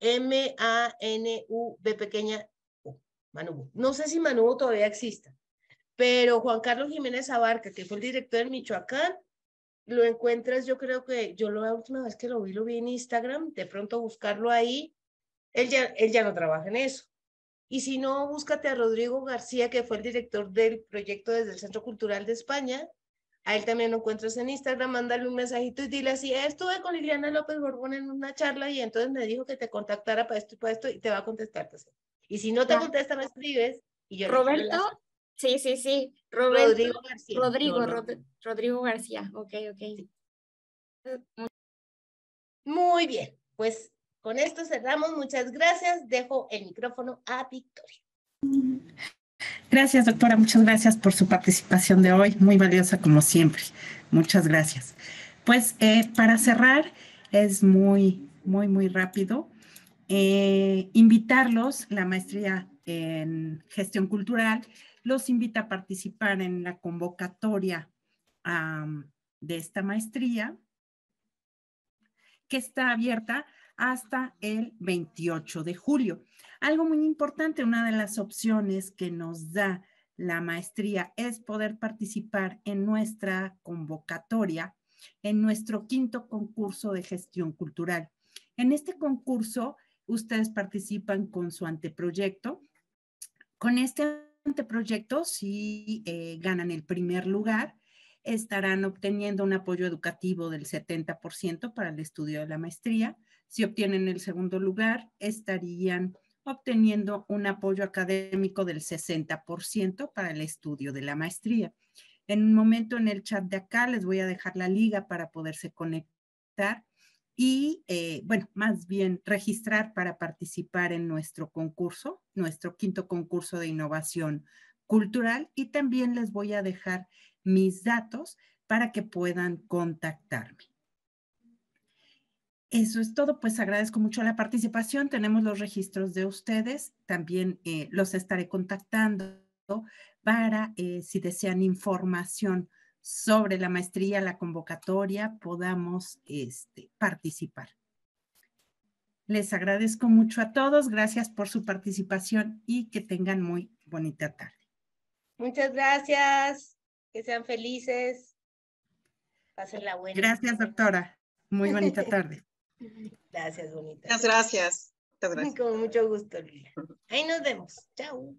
M-A-N-U-B pequeña Manubo. No sé si Manubo todavía exista, pero Juan Carlos Jiménez Abarca, que fue el director de Michoacán, lo encuentras, yo creo que yo la última vez que lo vi, lo vi en Instagram, de pronto buscarlo ahí, él ya, él ya no trabaja en eso. Y si no, búscate a Rodrigo García, que fue el director del proyecto desde el Centro Cultural de España, a él también lo encuentras en Instagram, mándale un mensajito y dile así, estuve con Liliana López Borbón en una charla y entonces me dijo que te contactara para esto y para esto y te va a contestar. Pues, y si no te contesta, me escribes y yo... Roberto, sí, sí, sí, Rodrigo García. Rodrigo, Rodrigo García, ok, ok. Muy bien, pues con esto cerramos. Muchas gracias. Dejo el micrófono a Victoria. Gracias, doctora. Muchas gracias por su participación de hoy, muy valiosa como siempre. Muchas gracias. Pues eh, para cerrar, es muy, muy, muy rápido. Eh, invitarlos, la maestría en gestión cultural los invita a participar en la convocatoria de esta maestría que está abierta hasta el 28 de julio. Algo muy importante, una de las opciones que nos da la maestría es poder participar en nuestra convocatoria, en nuestro quinto concurso de gestión cultural. En este concurso, ustedes participan con su anteproyecto. Con este anteproyecto, si eh, ganan el primer lugar, estarán obteniendo un apoyo educativo del 70% para el estudio de la maestría si obtienen el segundo lugar, estarían obteniendo un apoyo académico del 60% para el estudio de la maestría. En un momento en el chat de acá les voy a dejar la liga para poderse conectar y, eh, bueno, más bien registrar para participar en nuestro concurso, nuestro quinto concurso de innovación cultural y también les voy a dejar mis datos para que puedan contactarme. Eso es todo, pues agradezco mucho la participación. Tenemos los registros de ustedes, también eh, los estaré contactando para eh, si desean información sobre la maestría, la convocatoria, podamos este, participar. Les agradezco mucho a todos, gracias por su participación y que tengan muy bonita tarde. Muchas gracias, que sean felices. buena. Gracias, doctora. Muy bonita tarde. Gracias, bonita. Muchas gracias. Muchas gracias. Con mucho gusto, Lila. Ahí nos vemos. Chao.